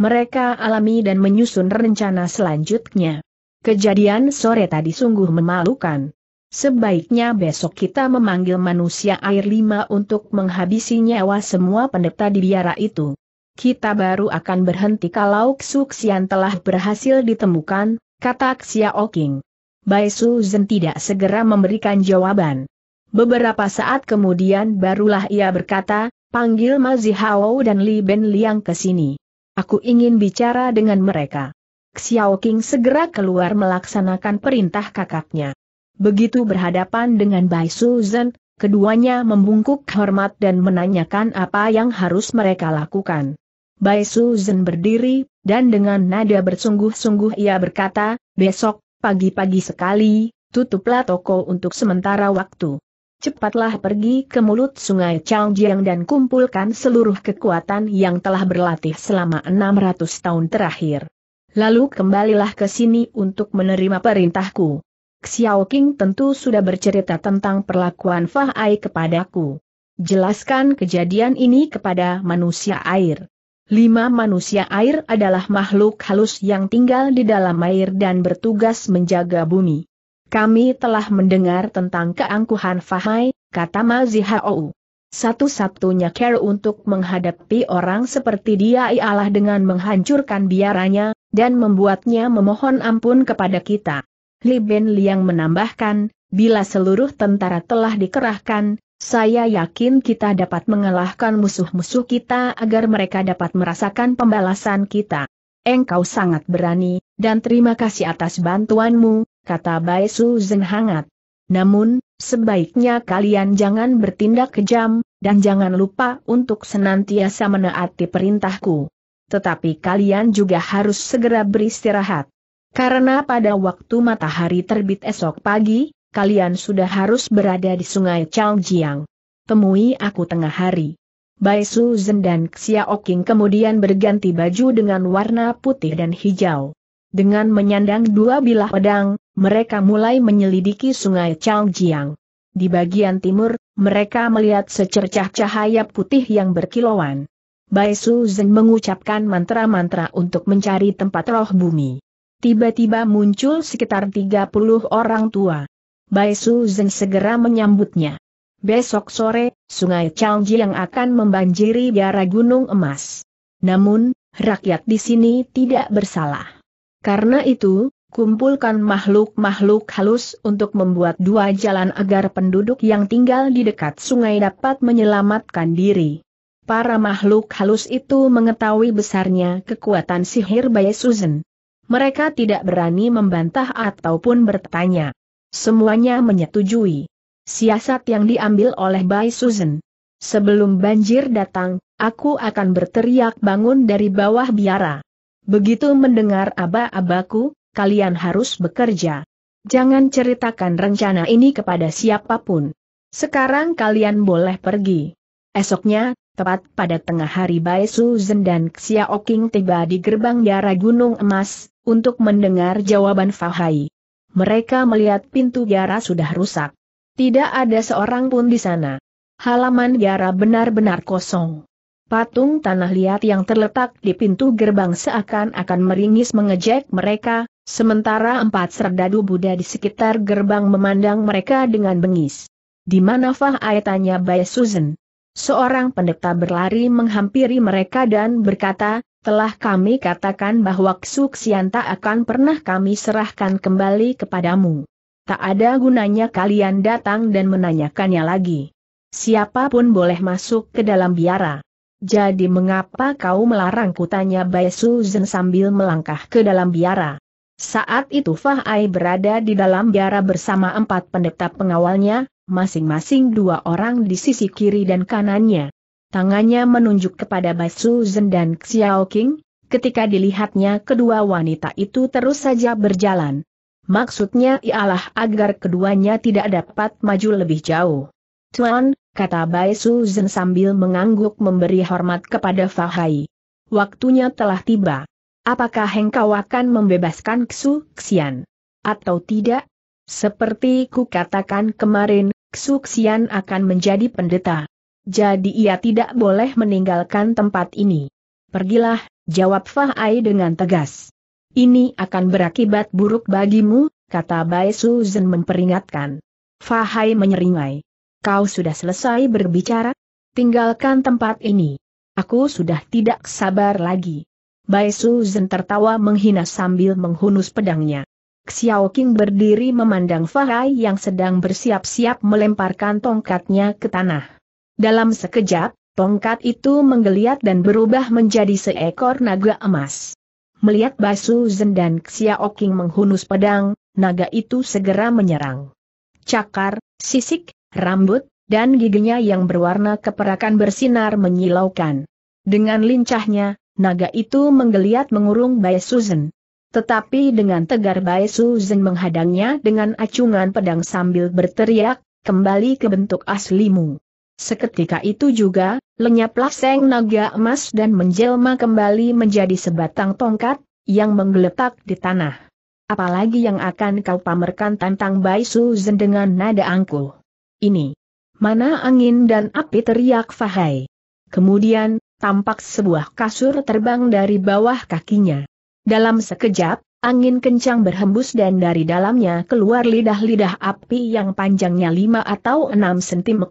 A: mereka alami dan menyusun rencana selanjutnya. Kejadian sore tadi sungguh memalukan. Sebaiknya besok kita memanggil manusia air lima untuk menghabisi nyawa semua pendeta di biara itu. Kita baru akan berhenti kalau Xian telah berhasil ditemukan, kata Xiao King. Bai Suzhen tidak segera memberikan jawaban. Beberapa saat kemudian barulah ia berkata, panggil Mazihao dan Li Ben Liang ke sini. Aku ingin bicara dengan mereka. Xiao King segera keluar melaksanakan perintah kakaknya. Begitu berhadapan dengan Bai Suzhen, keduanya membungkuk hormat dan menanyakan apa yang harus mereka lakukan. Bai Suzhen berdiri, dan dengan nada bersungguh-sungguh ia berkata, besok, pagi-pagi sekali, tutuplah toko untuk sementara waktu. Cepatlah pergi ke mulut sungai Changjiang dan kumpulkan seluruh kekuatan yang telah berlatih selama 600 tahun terakhir. Lalu kembalilah ke sini untuk menerima perintahku. Xiao Qing tentu sudah bercerita tentang perlakuan Fahai kepadaku. Jelaskan kejadian ini kepada manusia air. Lima manusia air adalah makhluk halus yang tinggal di dalam air dan bertugas menjaga bumi. Kami telah mendengar tentang keangkuhan Fahai, kata Mazihaou. Satu-satunya care untuk menghadapi orang seperti dia ialah dengan menghancurkan biaranya, dan membuatnya memohon ampun kepada kita. Li Ben Liang menambahkan, bila seluruh tentara telah dikerahkan, saya yakin kita dapat mengalahkan musuh-musuh kita agar mereka dapat merasakan pembalasan kita. Engkau sangat berani, dan terima kasih atas bantuanmu, kata Bai Su Zhen hangat. Namun, sebaiknya kalian jangan bertindak kejam, dan jangan lupa untuk senantiasa menaati perintahku. Tetapi kalian juga harus segera beristirahat. Karena pada waktu matahari terbit esok pagi, kalian sudah harus berada di sungai Changjiang. Temui aku tengah hari. Bai Su Zen dan Xiaoking kemudian berganti baju dengan warna putih dan hijau. Dengan menyandang dua bilah pedang, mereka mulai menyelidiki sungai Changjiang. Di bagian timur, mereka melihat secercah cahaya putih yang berkilauan. Bai Suzen mengucapkan mantra-mantra untuk mencari tempat roh bumi. Tiba-tiba muncul sekitar 30 orang tua. Bai Suzen segera menyambutnya. Besok sore, sungai Changjiang akan membanjiri biara Gunung Emas. Namun, rakyat di sini tidak bersalah. Karena itu, kumpulkan makhluk-makhluk halus untuk membuat dua jalan agar penduduk yang tinggal di dekat sungai dapat menyelamatkan diri. Para makhluk halus itu mengetahui besarnya kekuatan sihir Bayi Susan. Mereka tidak berani membantah ataupun bertanya. Semuanya menyetujui siasat yang diambil oleh Bayi Susan. Sebelum banjir datang, aku akan berteriak bangun dari bawah biara. Begitu mendengar aba-abaku, kalian harus bekerja. Jangan ceritakan rencana ini kepada siapapun. Sekarang kalian boleh pergi. Esoknya, tepat pada tengah hari Bai Suzen dan Xiao tiba di gerbang biara Gunung Emas, untuk mendengar jawaban Fahai. Mereka melihat pintu biara sudah rusak. Tidak ada seorang pun di sana. Halaman biara benar-benar kosong. Patung tanah liat yang terletak di pintu gerbang seakan-akan meringis mengejek mereka, sementara empat serdadu Buddha di sekitar gerbang memandang mereka dengan bengis. Di mana Fahai tanya Bae Susan? Seorang pendeta berlari menghampiri mereka dan berkata, telah kami katakan bahwa kesuksian tak akan pernah kami serahkan kembali kepadamu. Tak ada gunanya kalian datang dan menanyakannya lagi. Siapapun boleh masuk ke dalam biara. Jadi mengapa kau melarangku tanya Bai Suzen sambil melangkah ke dalam biara. Saat itu Fahai berada di dalam biara bersama empat pendeta pengawalnya, masing-masing dua orang di sisi kiri dan kanannya. Tangannya menunjuk kepada Bai Suzen dan Xiao King, ketika dilihatnya kedua wanita itu terus saja berjalan. Maksudnya ialah agar keduanya tidak dapat maju lebih jauh. Tuan, kata Bai Suzen sambil mengangguk memberi hormat kepada Fahai. Waktunya telah tiba. Apakah engkau akan membebaskan Xu Xian? Atau tidak? Seperti ku katakan kemarin, Xu Xian akan menjadi pendeta. Jadi ia tidak boleh meninggalkan tempat ini. Pergilah, jawab Fahai dengan tegas. Ini akan berakibat buruk bagimu, kata Bai Suzen memperingatkan. Fahai menyeringai. Kau sudah selesai berbicara? Tinggalkan tempat ini. Aku sudah tidak sabar lagi. Bai Su tertawa menghina sambil menghunus pedangnya. Xiao Qing berdiri memandang Fahai yang sedang bersiap-siap melemparkan tongkatnya ke tanah. Dalam sekejap, tongkat itu menggeliat dan berubah menjadi seekor naga emas. Melihat Basu Zen dan Xiao Qing menghunus pedang, naga itu segera menyerang. Cakar, sisik, rambut, dan giginya yang berwarna keperakan bersinar menyilaukan. Dengan lincahnya, naga itu menggeliat mengurung Bae Susan. Tetapi dengan tegar Bae Susan menghadangnya dengan acungan pedang sambil berteriak, kembali ke bentuk aslimu. Seketika itu juga, lenyaplah seng naga emas dan menjelma kembali menjadi sebatang tongkat, yang menggeletak di tanah. Apalagi yang akan kau pamerkan tentang Bai Suzen dengan nada angkuh ini. Mana angin dan api teriak Fahai. Kemudian, tampak sebuah kasur terbang dari bawah kakinya. Dalam sekejap, angin kencang berhembus dan dari dalamnya keluar lidah-lidah api yang panjangnya 5 atau 6 cm.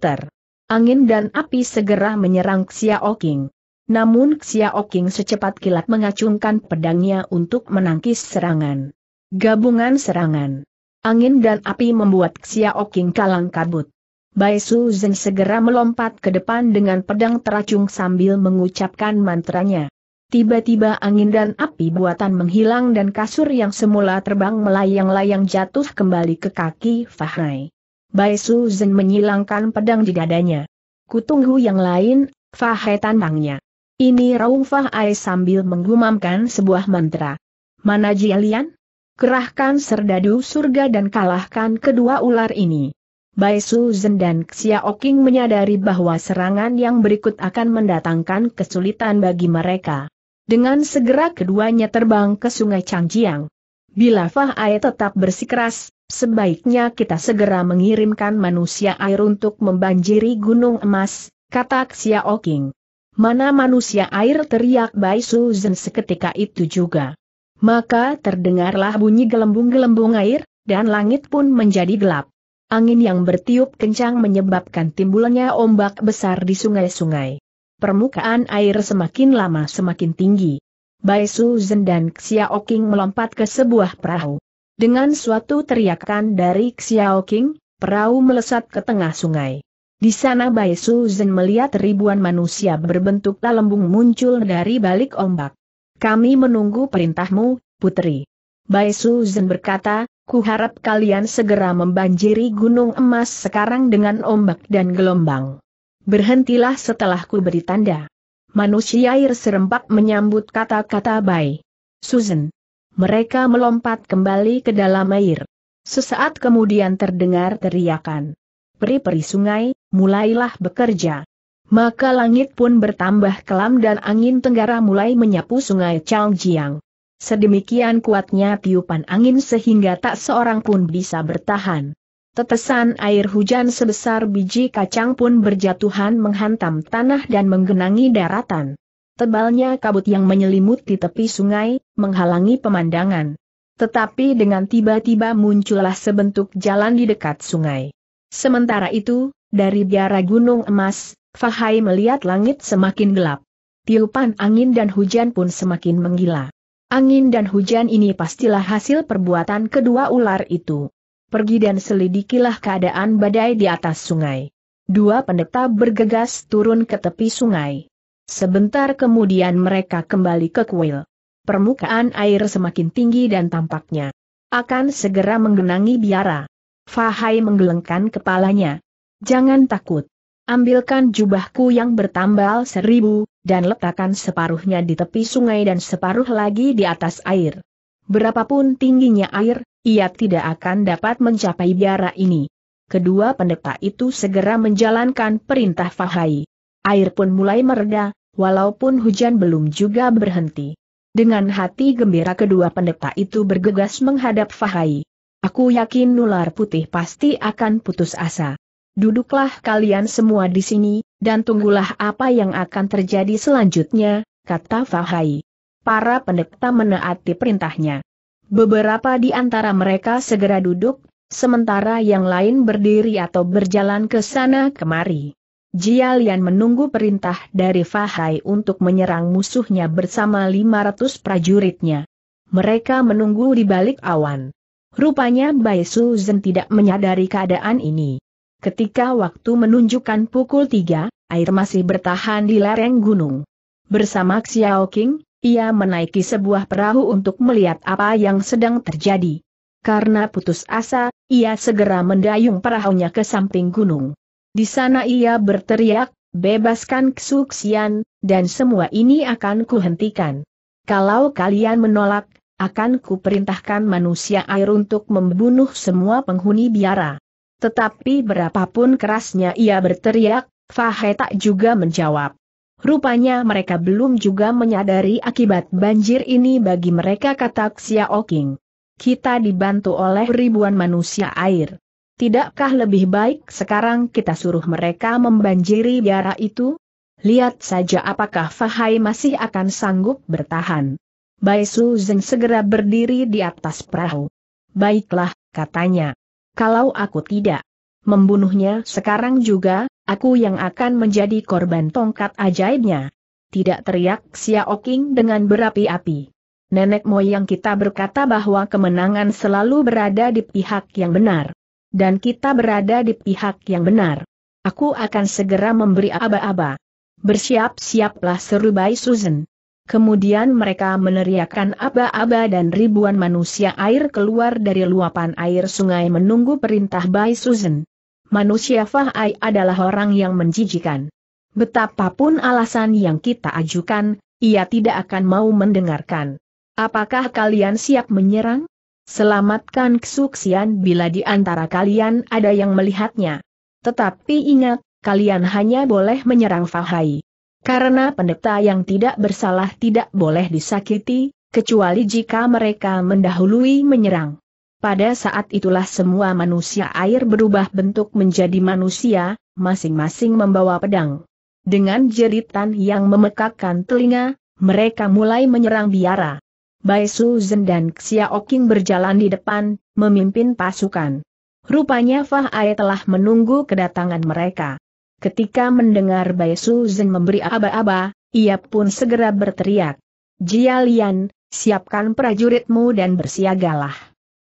A: Angin dan api segera menyerang Xiao King. Namun Xiao King secepat kilat mengacungkan pedangnya untuk menangkis serangan. Gabungan serangan. Angin dan api membuat Xiao King kalang kabut. Bai Su Zeng segera melompat ke depan dengan pedang teracung sambil mengucapkan mantranya. Tiba-tiba angin dan api buatan menghilang dan kasur yang semula terbang melayang-layang jatuh kembali ke kaki Fahai. Bai Su Zeng menyilangkan pedang di dadanya. Kutunggu yang lain, Fahai tantangnya. Ini Raung Fahai sambil menggumamkan sebuah mantra. Mana Jialian? Kerahkan serdadu surga dan kalahkan kedua ular ini. Bai Zhen dan Xiaoking menyadari bahwa serangan yang berikut akan mendatangkan kesulitan bagi mereka. Dengan segera keduanya terbang ke sungai Changjiang. Bila Fahai tetap bersikeras, sebaiknya kita segera mengirimkan manusia air untuk membanjiri Gunung Emas, kata Xiaoking. Mana manusia air teriak Bai Zhen seketika itu juga. Maka terdengarlah bunyi gelembung-gelembung air, dan langit pun menjadi gelap. Angin yang bertiup kencang menyebabkan timbulnya ombak besar di sungai-sungai. Permukaan air semakin lama semakin tinggi. Bai Zhen dan Xiao Qing melompat ke sebuah perahu. Dengan suatu teriakan dari Xiao Qing, perahu melesat ke tengah sungai. Di sana Bai Zhen melihat ribuan manusia berbentuk lembung muncul dari balik ombak. Kami menunggu perintahmu, putri. Bai Zhen berkata, kuharap kalian segera membanjiri gunung emas sekarang dengan ombak dan gelombang. Berhentilah setelah ku beri tanda. Manusia air serempak menyambut kata-kata Bai. Susan. Mereka melompat kembali ke dalam air. Sesaat kemudian terdengar teriakan. Peri-peri sungai, mulailah bekerja. Maka langit pun bertambah kelam dan angin tenggara mulai menyapu sungai Changjiang. Sedemikian kuatnya tiupan angin sehingga tak seorang pun bisa bertahan. Tetesan air hujan sebesar biji kacang pun berjatuhan menghantam tanah dan menggenangi daratan. Tebalnya kabut yang menyelimuti tepi sungai, menghalangi pemandangan. Tetapi dengan tiba-tiba muncullah sebentuk jalan di dekat sungai. Sementara itu, dari biara gunung emas, Fahai melihat langit semakin gelap. Tiupan angin dan hujan pun semakin menggila. Angin dan hujan ini pastilah hasil perbuatan kedua ular itu. Pergi dan selidikilah keadaan badai di atas sungai. Dua pendeta bergegas turun ke tepi sungai. Sebentar kemudian mereka kembali ke kuil. Permukaan air semakin tinggi dan tampaknya akan segera menggenangi biara. Fahai menggelengkan kepalanya. Jangan takut. Ambilkan jubahku yang bertambal seribu, dan letakkan separuhnya di tepi sungai dan separuh lagi di atas air. Berapapun tingginya air, ia tidak akan dapat mencapai biara ini. Kedua pendeta itu segera menjalankan perintah Fahai. Air pun mulai mereda, walaupun hujan belum juga berhenti. Dengan hati gembira kedua pendeta itu bergegas menghadap Fahai. Aku yakin nular putih pasti akan putus asa. Duduklah kalian semua di sini, dan tunggulah apa yang akan terjadi selanjutnya, kata Fahai. Para pendekta menaati perintahnya. Beberapa di antara mereka segera duduk, sementara yang lain berdiri atau berjalan ke sana kemari. Jialian menunggu perintah dari Fahai untuk menyerang musuhnya bersama 500 prajuritnya. Mereka menunggu di balik awan. Rupanya Bai Suzen tidak menyadari keadaan ini. Ketika waktu menunjukkan pukul tiga, air masih bertahan di lereng gunung. Bersama Xiao King, ia menaiki sebuah perahu untuk melihat apa yang sedang terjadi. Karena putus asa, ia segera mendayung perahunya ke samping gunung. Di sana ia berteriak, bebaskan Xu Xian, dan semua ini akan kuhentikan. Kalau kalian menolak, akan kuperintahkan manusia air untuk membunuh semua penghuni biara. Tetapi berapapun kerasnya ia berteriak, Fahe tak juga menjawab. Rupanya mereka belum juga menyadari akibat banjir ini bagi mereka kata Xiao King. Kita dibantu oleh ribuan manusia air. Tidakkah lebih baik sekarang kita suruh mereka membanjiri biara itu? Lihat saja apakah Fahai masih akan sanggup bertahan. Bai Su Zeng segera berdiri di atas perahu. Baiklah, katanya. Kalau aku tidak membunuhnya sekarang juga, aku yang akan menjadi korban tongkat ajaibnya. Tidak teriak Xiao King dengan berapi-api. Nenek moyang kita berkata bahwa kemenangan selalu berada di pihak yang benar. Dan kita berada di pihak yang benar. Aku akan segera memberi aba-aba. Bersiap-siaplah seru Bai Susan. Kemudian mereka meneriakkan aba-aba dan ribuan manusia air keluar dari luapan air sungai menunggu perintah Bai Susan. Manusia Fahai adalah orang yang menjijikan. Betapapun alasan yang kita ajukan, ia tidak akan mau mendengarkan. Apakah kalian siap menyerang? Selamatkan kesuksian bila di antara kalian ada yang melihatnya. Tetapi ingat, kalian hanya boleh menyerang Fahai. Karena pendeta yang tidak bersalah tidak boleh disakiti, kecuali jika mereka mendahului menyerang. Pada saat itulah semua manusia air berubah bentuk menjadi manusia, masing-masing membawa pedang. Dengan jeritan yang memekakkan telinga, mereka mulai menyerang biara. Bai Su Zen dan Xiao berjalan di depan, memimpin pasukan. Rupanya Fah Ai telah menunggu kedatangan mereka. Ketika mendengar Bai Suzhen memberi aba-aba, ia pun segera berteriak. Jia Lian, siapkan prajuritmu dan bersiagalah.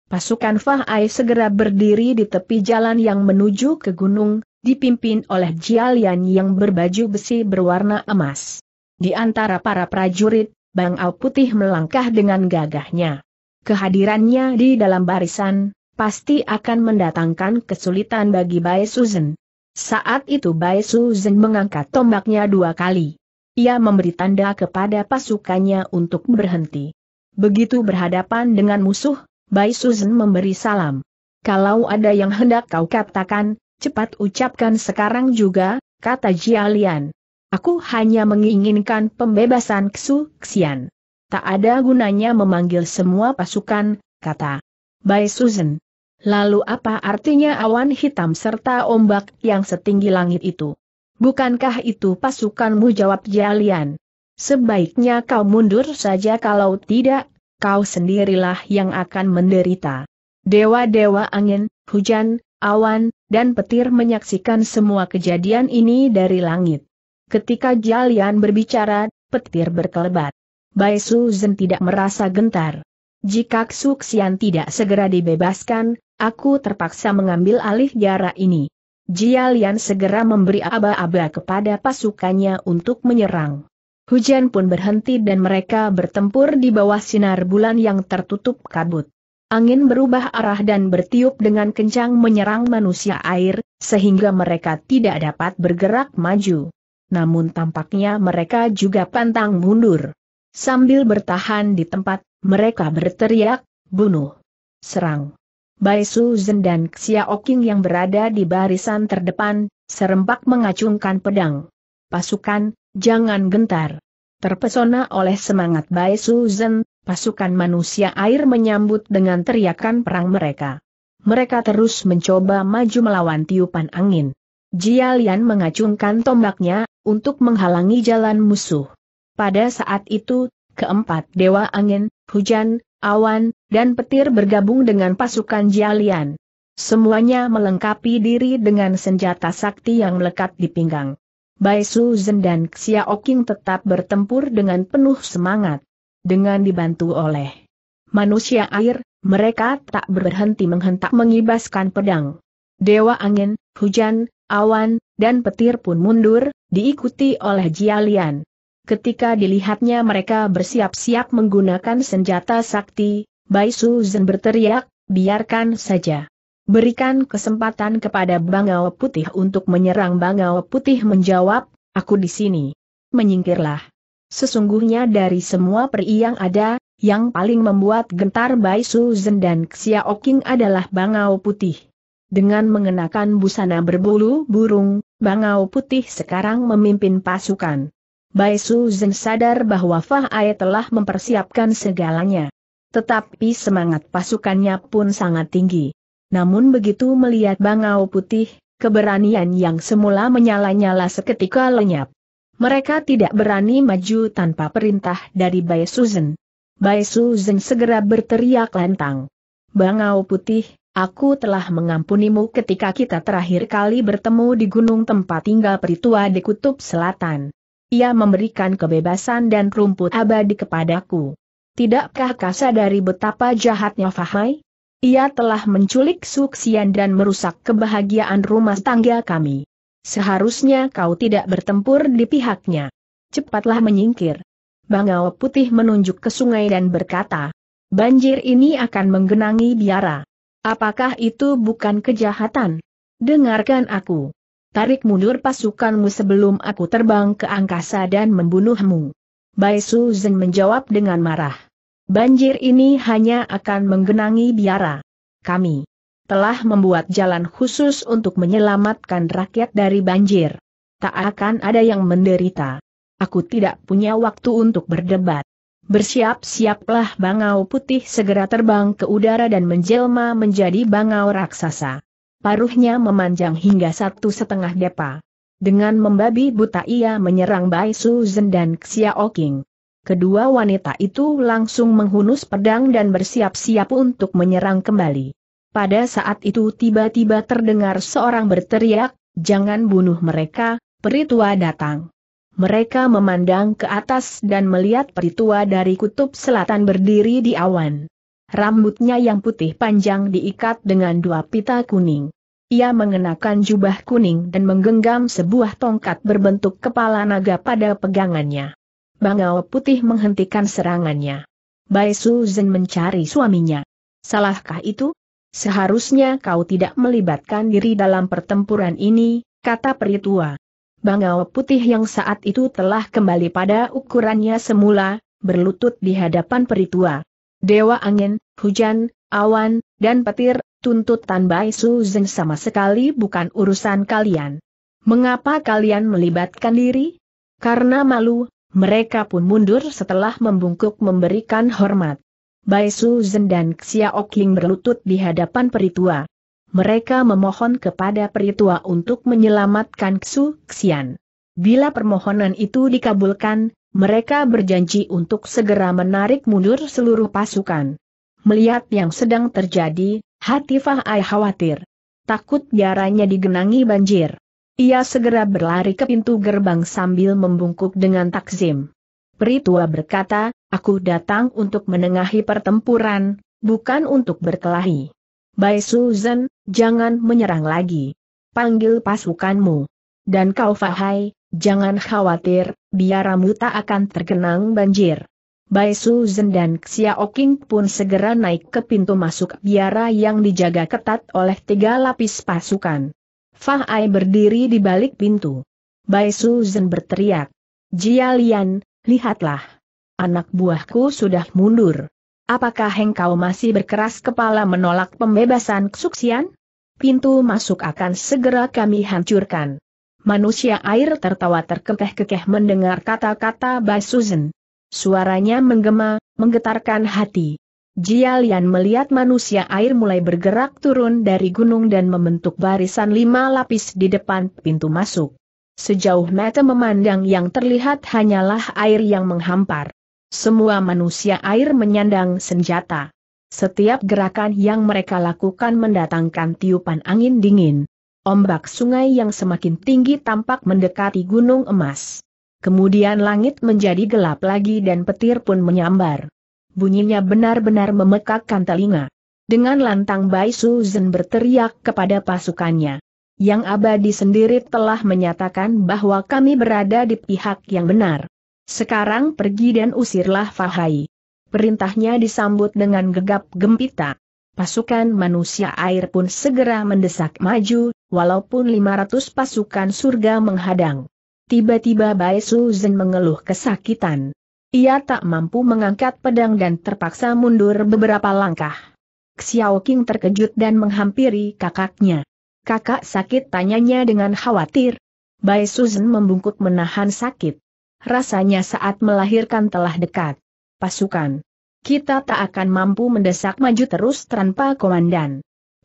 A: Pasukan Fahai segera berdiri di tepi jalan yang menuju ke gunung, dipimpin oleh Jia Lian yang berbaju besi berwarna emas. Di antara para prajurit, Bang Ao Putih melangkah dengan gagahnya. Kehadirannya di dalam barisan, pasti akan mendatangkan kesulitan bagi Bai Zeng. Saat itu Bai Su Zeng mengangkat tombaknya dua kali. Ia memberi tanda kepada pasukannya untuk berhenti. Begitu berhadapan dengan musuh, Bai Su Zeng memberi salam. Kalau ada yang hendak kau katakan, cepat ucapkan sekarang juga, kata Jia Lian. Aku hanya menginginkan pembebasan Ksu Xian. Tak ada gunanya memanggil semua pasukan, kata Bai Susan. Lalu apa artinya awan hitam serta ombak yang setinggi langit itu? Bukankah itu pasukanmu jawab Jalian? Sebaiknya kau mundur saja kalau tidak, kau sendirilah yang akan menderita. Dewa-dewa angin, hujan, awan, dan petir menyaksikan semua kejadian ini dari langit. Ketika Jalian berbicara, petir berkelebat. Bai Suzen tidak merasa gentar. Jika Xuxian tidak segera dibebaskan, aku terpaksa mengambil alih jarak ini. Jialian segera memberi aba-aba kepada pasukannya untuk menyerang. Hujan pun berhenti dan mereka bertempur di bawah sinar bulan yang tertutup kabut. Angin berubah arah dan bertiup dengan kencang menyerang manusia air, sehingga mereka tidak dapat bergerak maju. Namun tampaknya mereka juga pantang mundur. Sambil bertahan di tempat, mereka berteriak, bunuh, serang. Bai Suzen dan Xiaoking yang berada di barisan terdepan, serempak mengacungkan pedang. Pasukan, jangan gentar. Terpesona oleh semangat Bai Suzen, pasukan manusia air menyambut dengan teriakan perang mereka. Mereka terus mencoba maju melawan tiupan angin. Jialian mengacungkan tombaknya, untuk menghalangi jalan musuh. Pada saat itu, keempat Dewa Angin, Hujan, Awan, dan Petir bergabung dengan pasukan Jialian. Semuanya melengkapi diri dengan senjata sakti yang melekat di pinggang. Bai Su Zhen dan Xiao Qing tetap bertempur dengan penuh semangat. Dengan dibantu oleh manusia air, mereka tak berhenti menghentak mengibaskan pedang. Dewa angin, hujan, awan, dan petir pun mundur, diikuti oleh Jialian. Ketika dilihatnya mereka bersiap-siap menggunakan senjata sakti, Bai Suzhen berteriak, biarkan saja. Berikan kesempatan kepada Bangau Putih untuk menyerang Bangau Putih menjawab, aku di sini. Menyingkirlah. Sesungguhnya dari semua peri yang ada, yang paling membuat gentar Bai Suzhen dan Xiao King adalah Bangau Putih. Dengan mengenakan busana berbulu burung, Bangau Putih sekarang memimpin pasukan. Bai Zeng sadar bahwa Fahai telah mempersiapkan segalanya. Tetapi semangat pasukannya pun sangat tinggi. Namun begitu melihat bangau putih, keberanian yang semula menyala-nyala seketika lenyap. Mereka tidak berani maju tanpa perintah dari Bai Suzhen. Bai Suzhen segera berteriak lantang. Bangau putih, aku telah mengampunimu ketika kita terakhir kali bertemu di gunung tempat tinggal peritua di kutub selatan ia memberikan kebebasan dan rumput abadi kepadaku. Tidakkah kau sadari betapa jahatnya Fahai? Ia telah menculik Suksian dan merusak kebahagiaan rumah tangga kami. Seharusnya kau tidak bertempur di pihaknya. Cepatlah menyingkir. Bangau Putih menunjuk ke sungai dan berkata, banjir ini akan menggenangi biara. Apakah itu bukan kejahatan? Dengarkan aku tarik mundur pasukanmu sebelum aku terbang ke angkasa dan membunuhmu. Bai Su Zeng menjawab dengan marah. Banjir ini hanya akan menggenangi biara. Kami telah membuat jalan khusus untuk menyelamatkan rakyat dari banjir. Tak akan ada yang menderita. Aku tidak punya waktu untuk berdebat. Bersiap-siaplah bangau putih segera terbang ke udara dan menjelma menjadi bangau raksasa paruhnya memanjang hingga satu setengah depa. Dengan membabi buta ia menyerang Bai Su dan Xiao Qing. Kedua wanita itu langsung menghunus pedang dan bersiap-siap untuk menyerang kembali. Pada saat itu tiba-tiba terdengar seorang berteriak, jangan bunuh mereka, peritua datang. Mereka memandang ke atas dan melihat peritua dari kutub selatan berdiri di awan. Rambutnya yang putih panjang diikat dengan dua pita kuning. Ia mengenakan jubah kuning dan menggenggam sebuah tongkat berbentuk kepala naga pada pegangannya. Bangau putih menghentikan serangannya. Bai Suzen mencari suaminya. Salahkah itu? Seharusnya kau tidak melibatkan diri dalam pertempuran ini, kata peritua. Bangau putih yang saat itu telah kembali pada ukurannya semula, berlutut di hadapan peritua. Dewa angin, hujan, awan, dan petir, tuntutan Bai Su Zeng sama sekali bukan urusan kalian. Mengapa kalian melibatkan diri? Karena malu, mereka pun mundur setelah membungkuk memberikan hormat. Bai Su Zhen dan Xiao Qing berlutut di hadapan peritua. Mereka memohon kepada peritua untuk menyelamatkan Xu Xian. Bila permohonan itu dikabulkan, mereka berjanji untuk segera menarik mundur seluruh pasukan. Melihat yang sedang terjadi, hati Fahai khawatir. Takut biaranya digenangi banjir. Ia segera berlari ke pintu gerbang sambil membungkuk dengan takzim. Peritua berkata, aku datang untuk menengahi pertempuran, bukan untuk berkelahi. Bai Susan, jangan menyerang lagi. Panggil pasukanmu. Dan kau Fahai, Jangan khawatir, biara Ramuta akan terkenang banjir. Bai Su Zen dan Xiao pun segera naik ke pintu masuk biara yang dijaga ketat oleh tiga lapis pasukan. Fah Ai berdiri di balik pintu. Bai Su berteriak. Jia Lian, lihatlah. Anak buahku sudah mundur. Apakah engkau masih berkeras kepala menolak pembebasan Xuxian? Pintu masuk akan segera kami hancurkan. Manusia air tertawa terkekeh-kekeh mendengar kata-kata Bai Susan. Suaranya menggema, menggetarkan hati. Jialian melihat manusia air mulai bergerak turun dari gunung dan membentuk barisan lima lapis di depan pintu masuk. Sejauh mata memandang yang terlihat hanyalah air yang menghampar. Semua manusia air menyandang senjata. Setiap gerakan yang mereka lakukan mendatangkan tiupan angin dingin. Ombak sungai yang semakin tinggi tampak mendekati gunung emas. Kemudian langit menjadi gelap lagi dan petir pun menyambar. Bunyinya benar-benar memekakkan telinga. Dengan lantang Bai Suzen berteriak kepada pasukannya. Yang abadi sendiri telah menyatakan bahwa kami berada di pihak yang benar. Sekarang pergi dan usirlah Fahai. Perintahnya disambut dengan gegap gempita. Pasukan manusia air pun segera mendesak maju, walaupun 500 pasukan surga menghadang. Tiba-tiba Bai Suzhen mengeluh kesakitan. Ia tak mampu mengangkat pedang dan terpaksa mundur beberapa langkah. Xiao Qing terkejut dan menghampiri kakaknya. Kakak sakit tanyanya dengan khawatir. Bai Suzhen membungkuk menahan sakit. Rasanya saat melahirkan telah dekat. Pasukan. Kita tak akan mampu mendesak maju terus tanpa komandan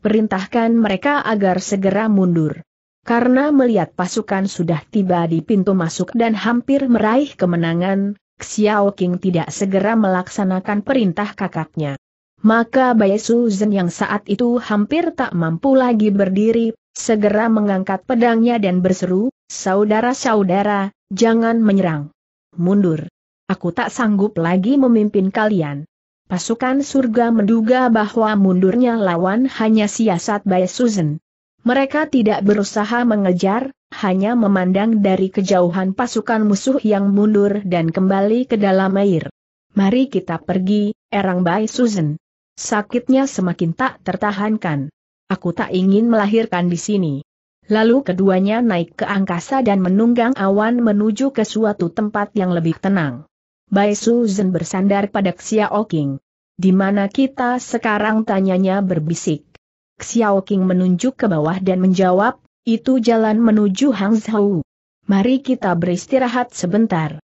A: perintahkan mereka agar segera mundur. Karena melihat pasukan sudah tiba di pintu masuk dan hampir meraih kemenangan, Xiao King tidak segera melaksanakan perintah kakaknya. Maka Bai Su yang saat itu hampir tak mampu lagi berdiri, segera mengangkat pedangnya dan berseru, Saudara-saudara, jangan menyerang. Mundur. Aku tak sanggup lagi memimpin kalian. Pasukan surga menduga bahwa mundurnya lawan hanya siasat by Susan. Mereka tidak berusaha mengejar, hanya memandang dari kejauhan pasukan musuh yang mundur dan kembali ke dalam air. Mari kita pergi, erang by Susan. Sakitnya semakin tak tertahankan. Aku tak ingin melahirkan di sini. Lalu keduanya naik ke angkasa dan menunggang awan menuju ke suatu tempat yang lebih tenang. Bai Suzhen bersandar pada Xiao Qing. Di mana kita sekarang tanyanya berbisik. Xiao Qing menunjuk ke bawah dan menjawab, itu jalan menuju Hangzhou. Mari kita beristirahat sebentar.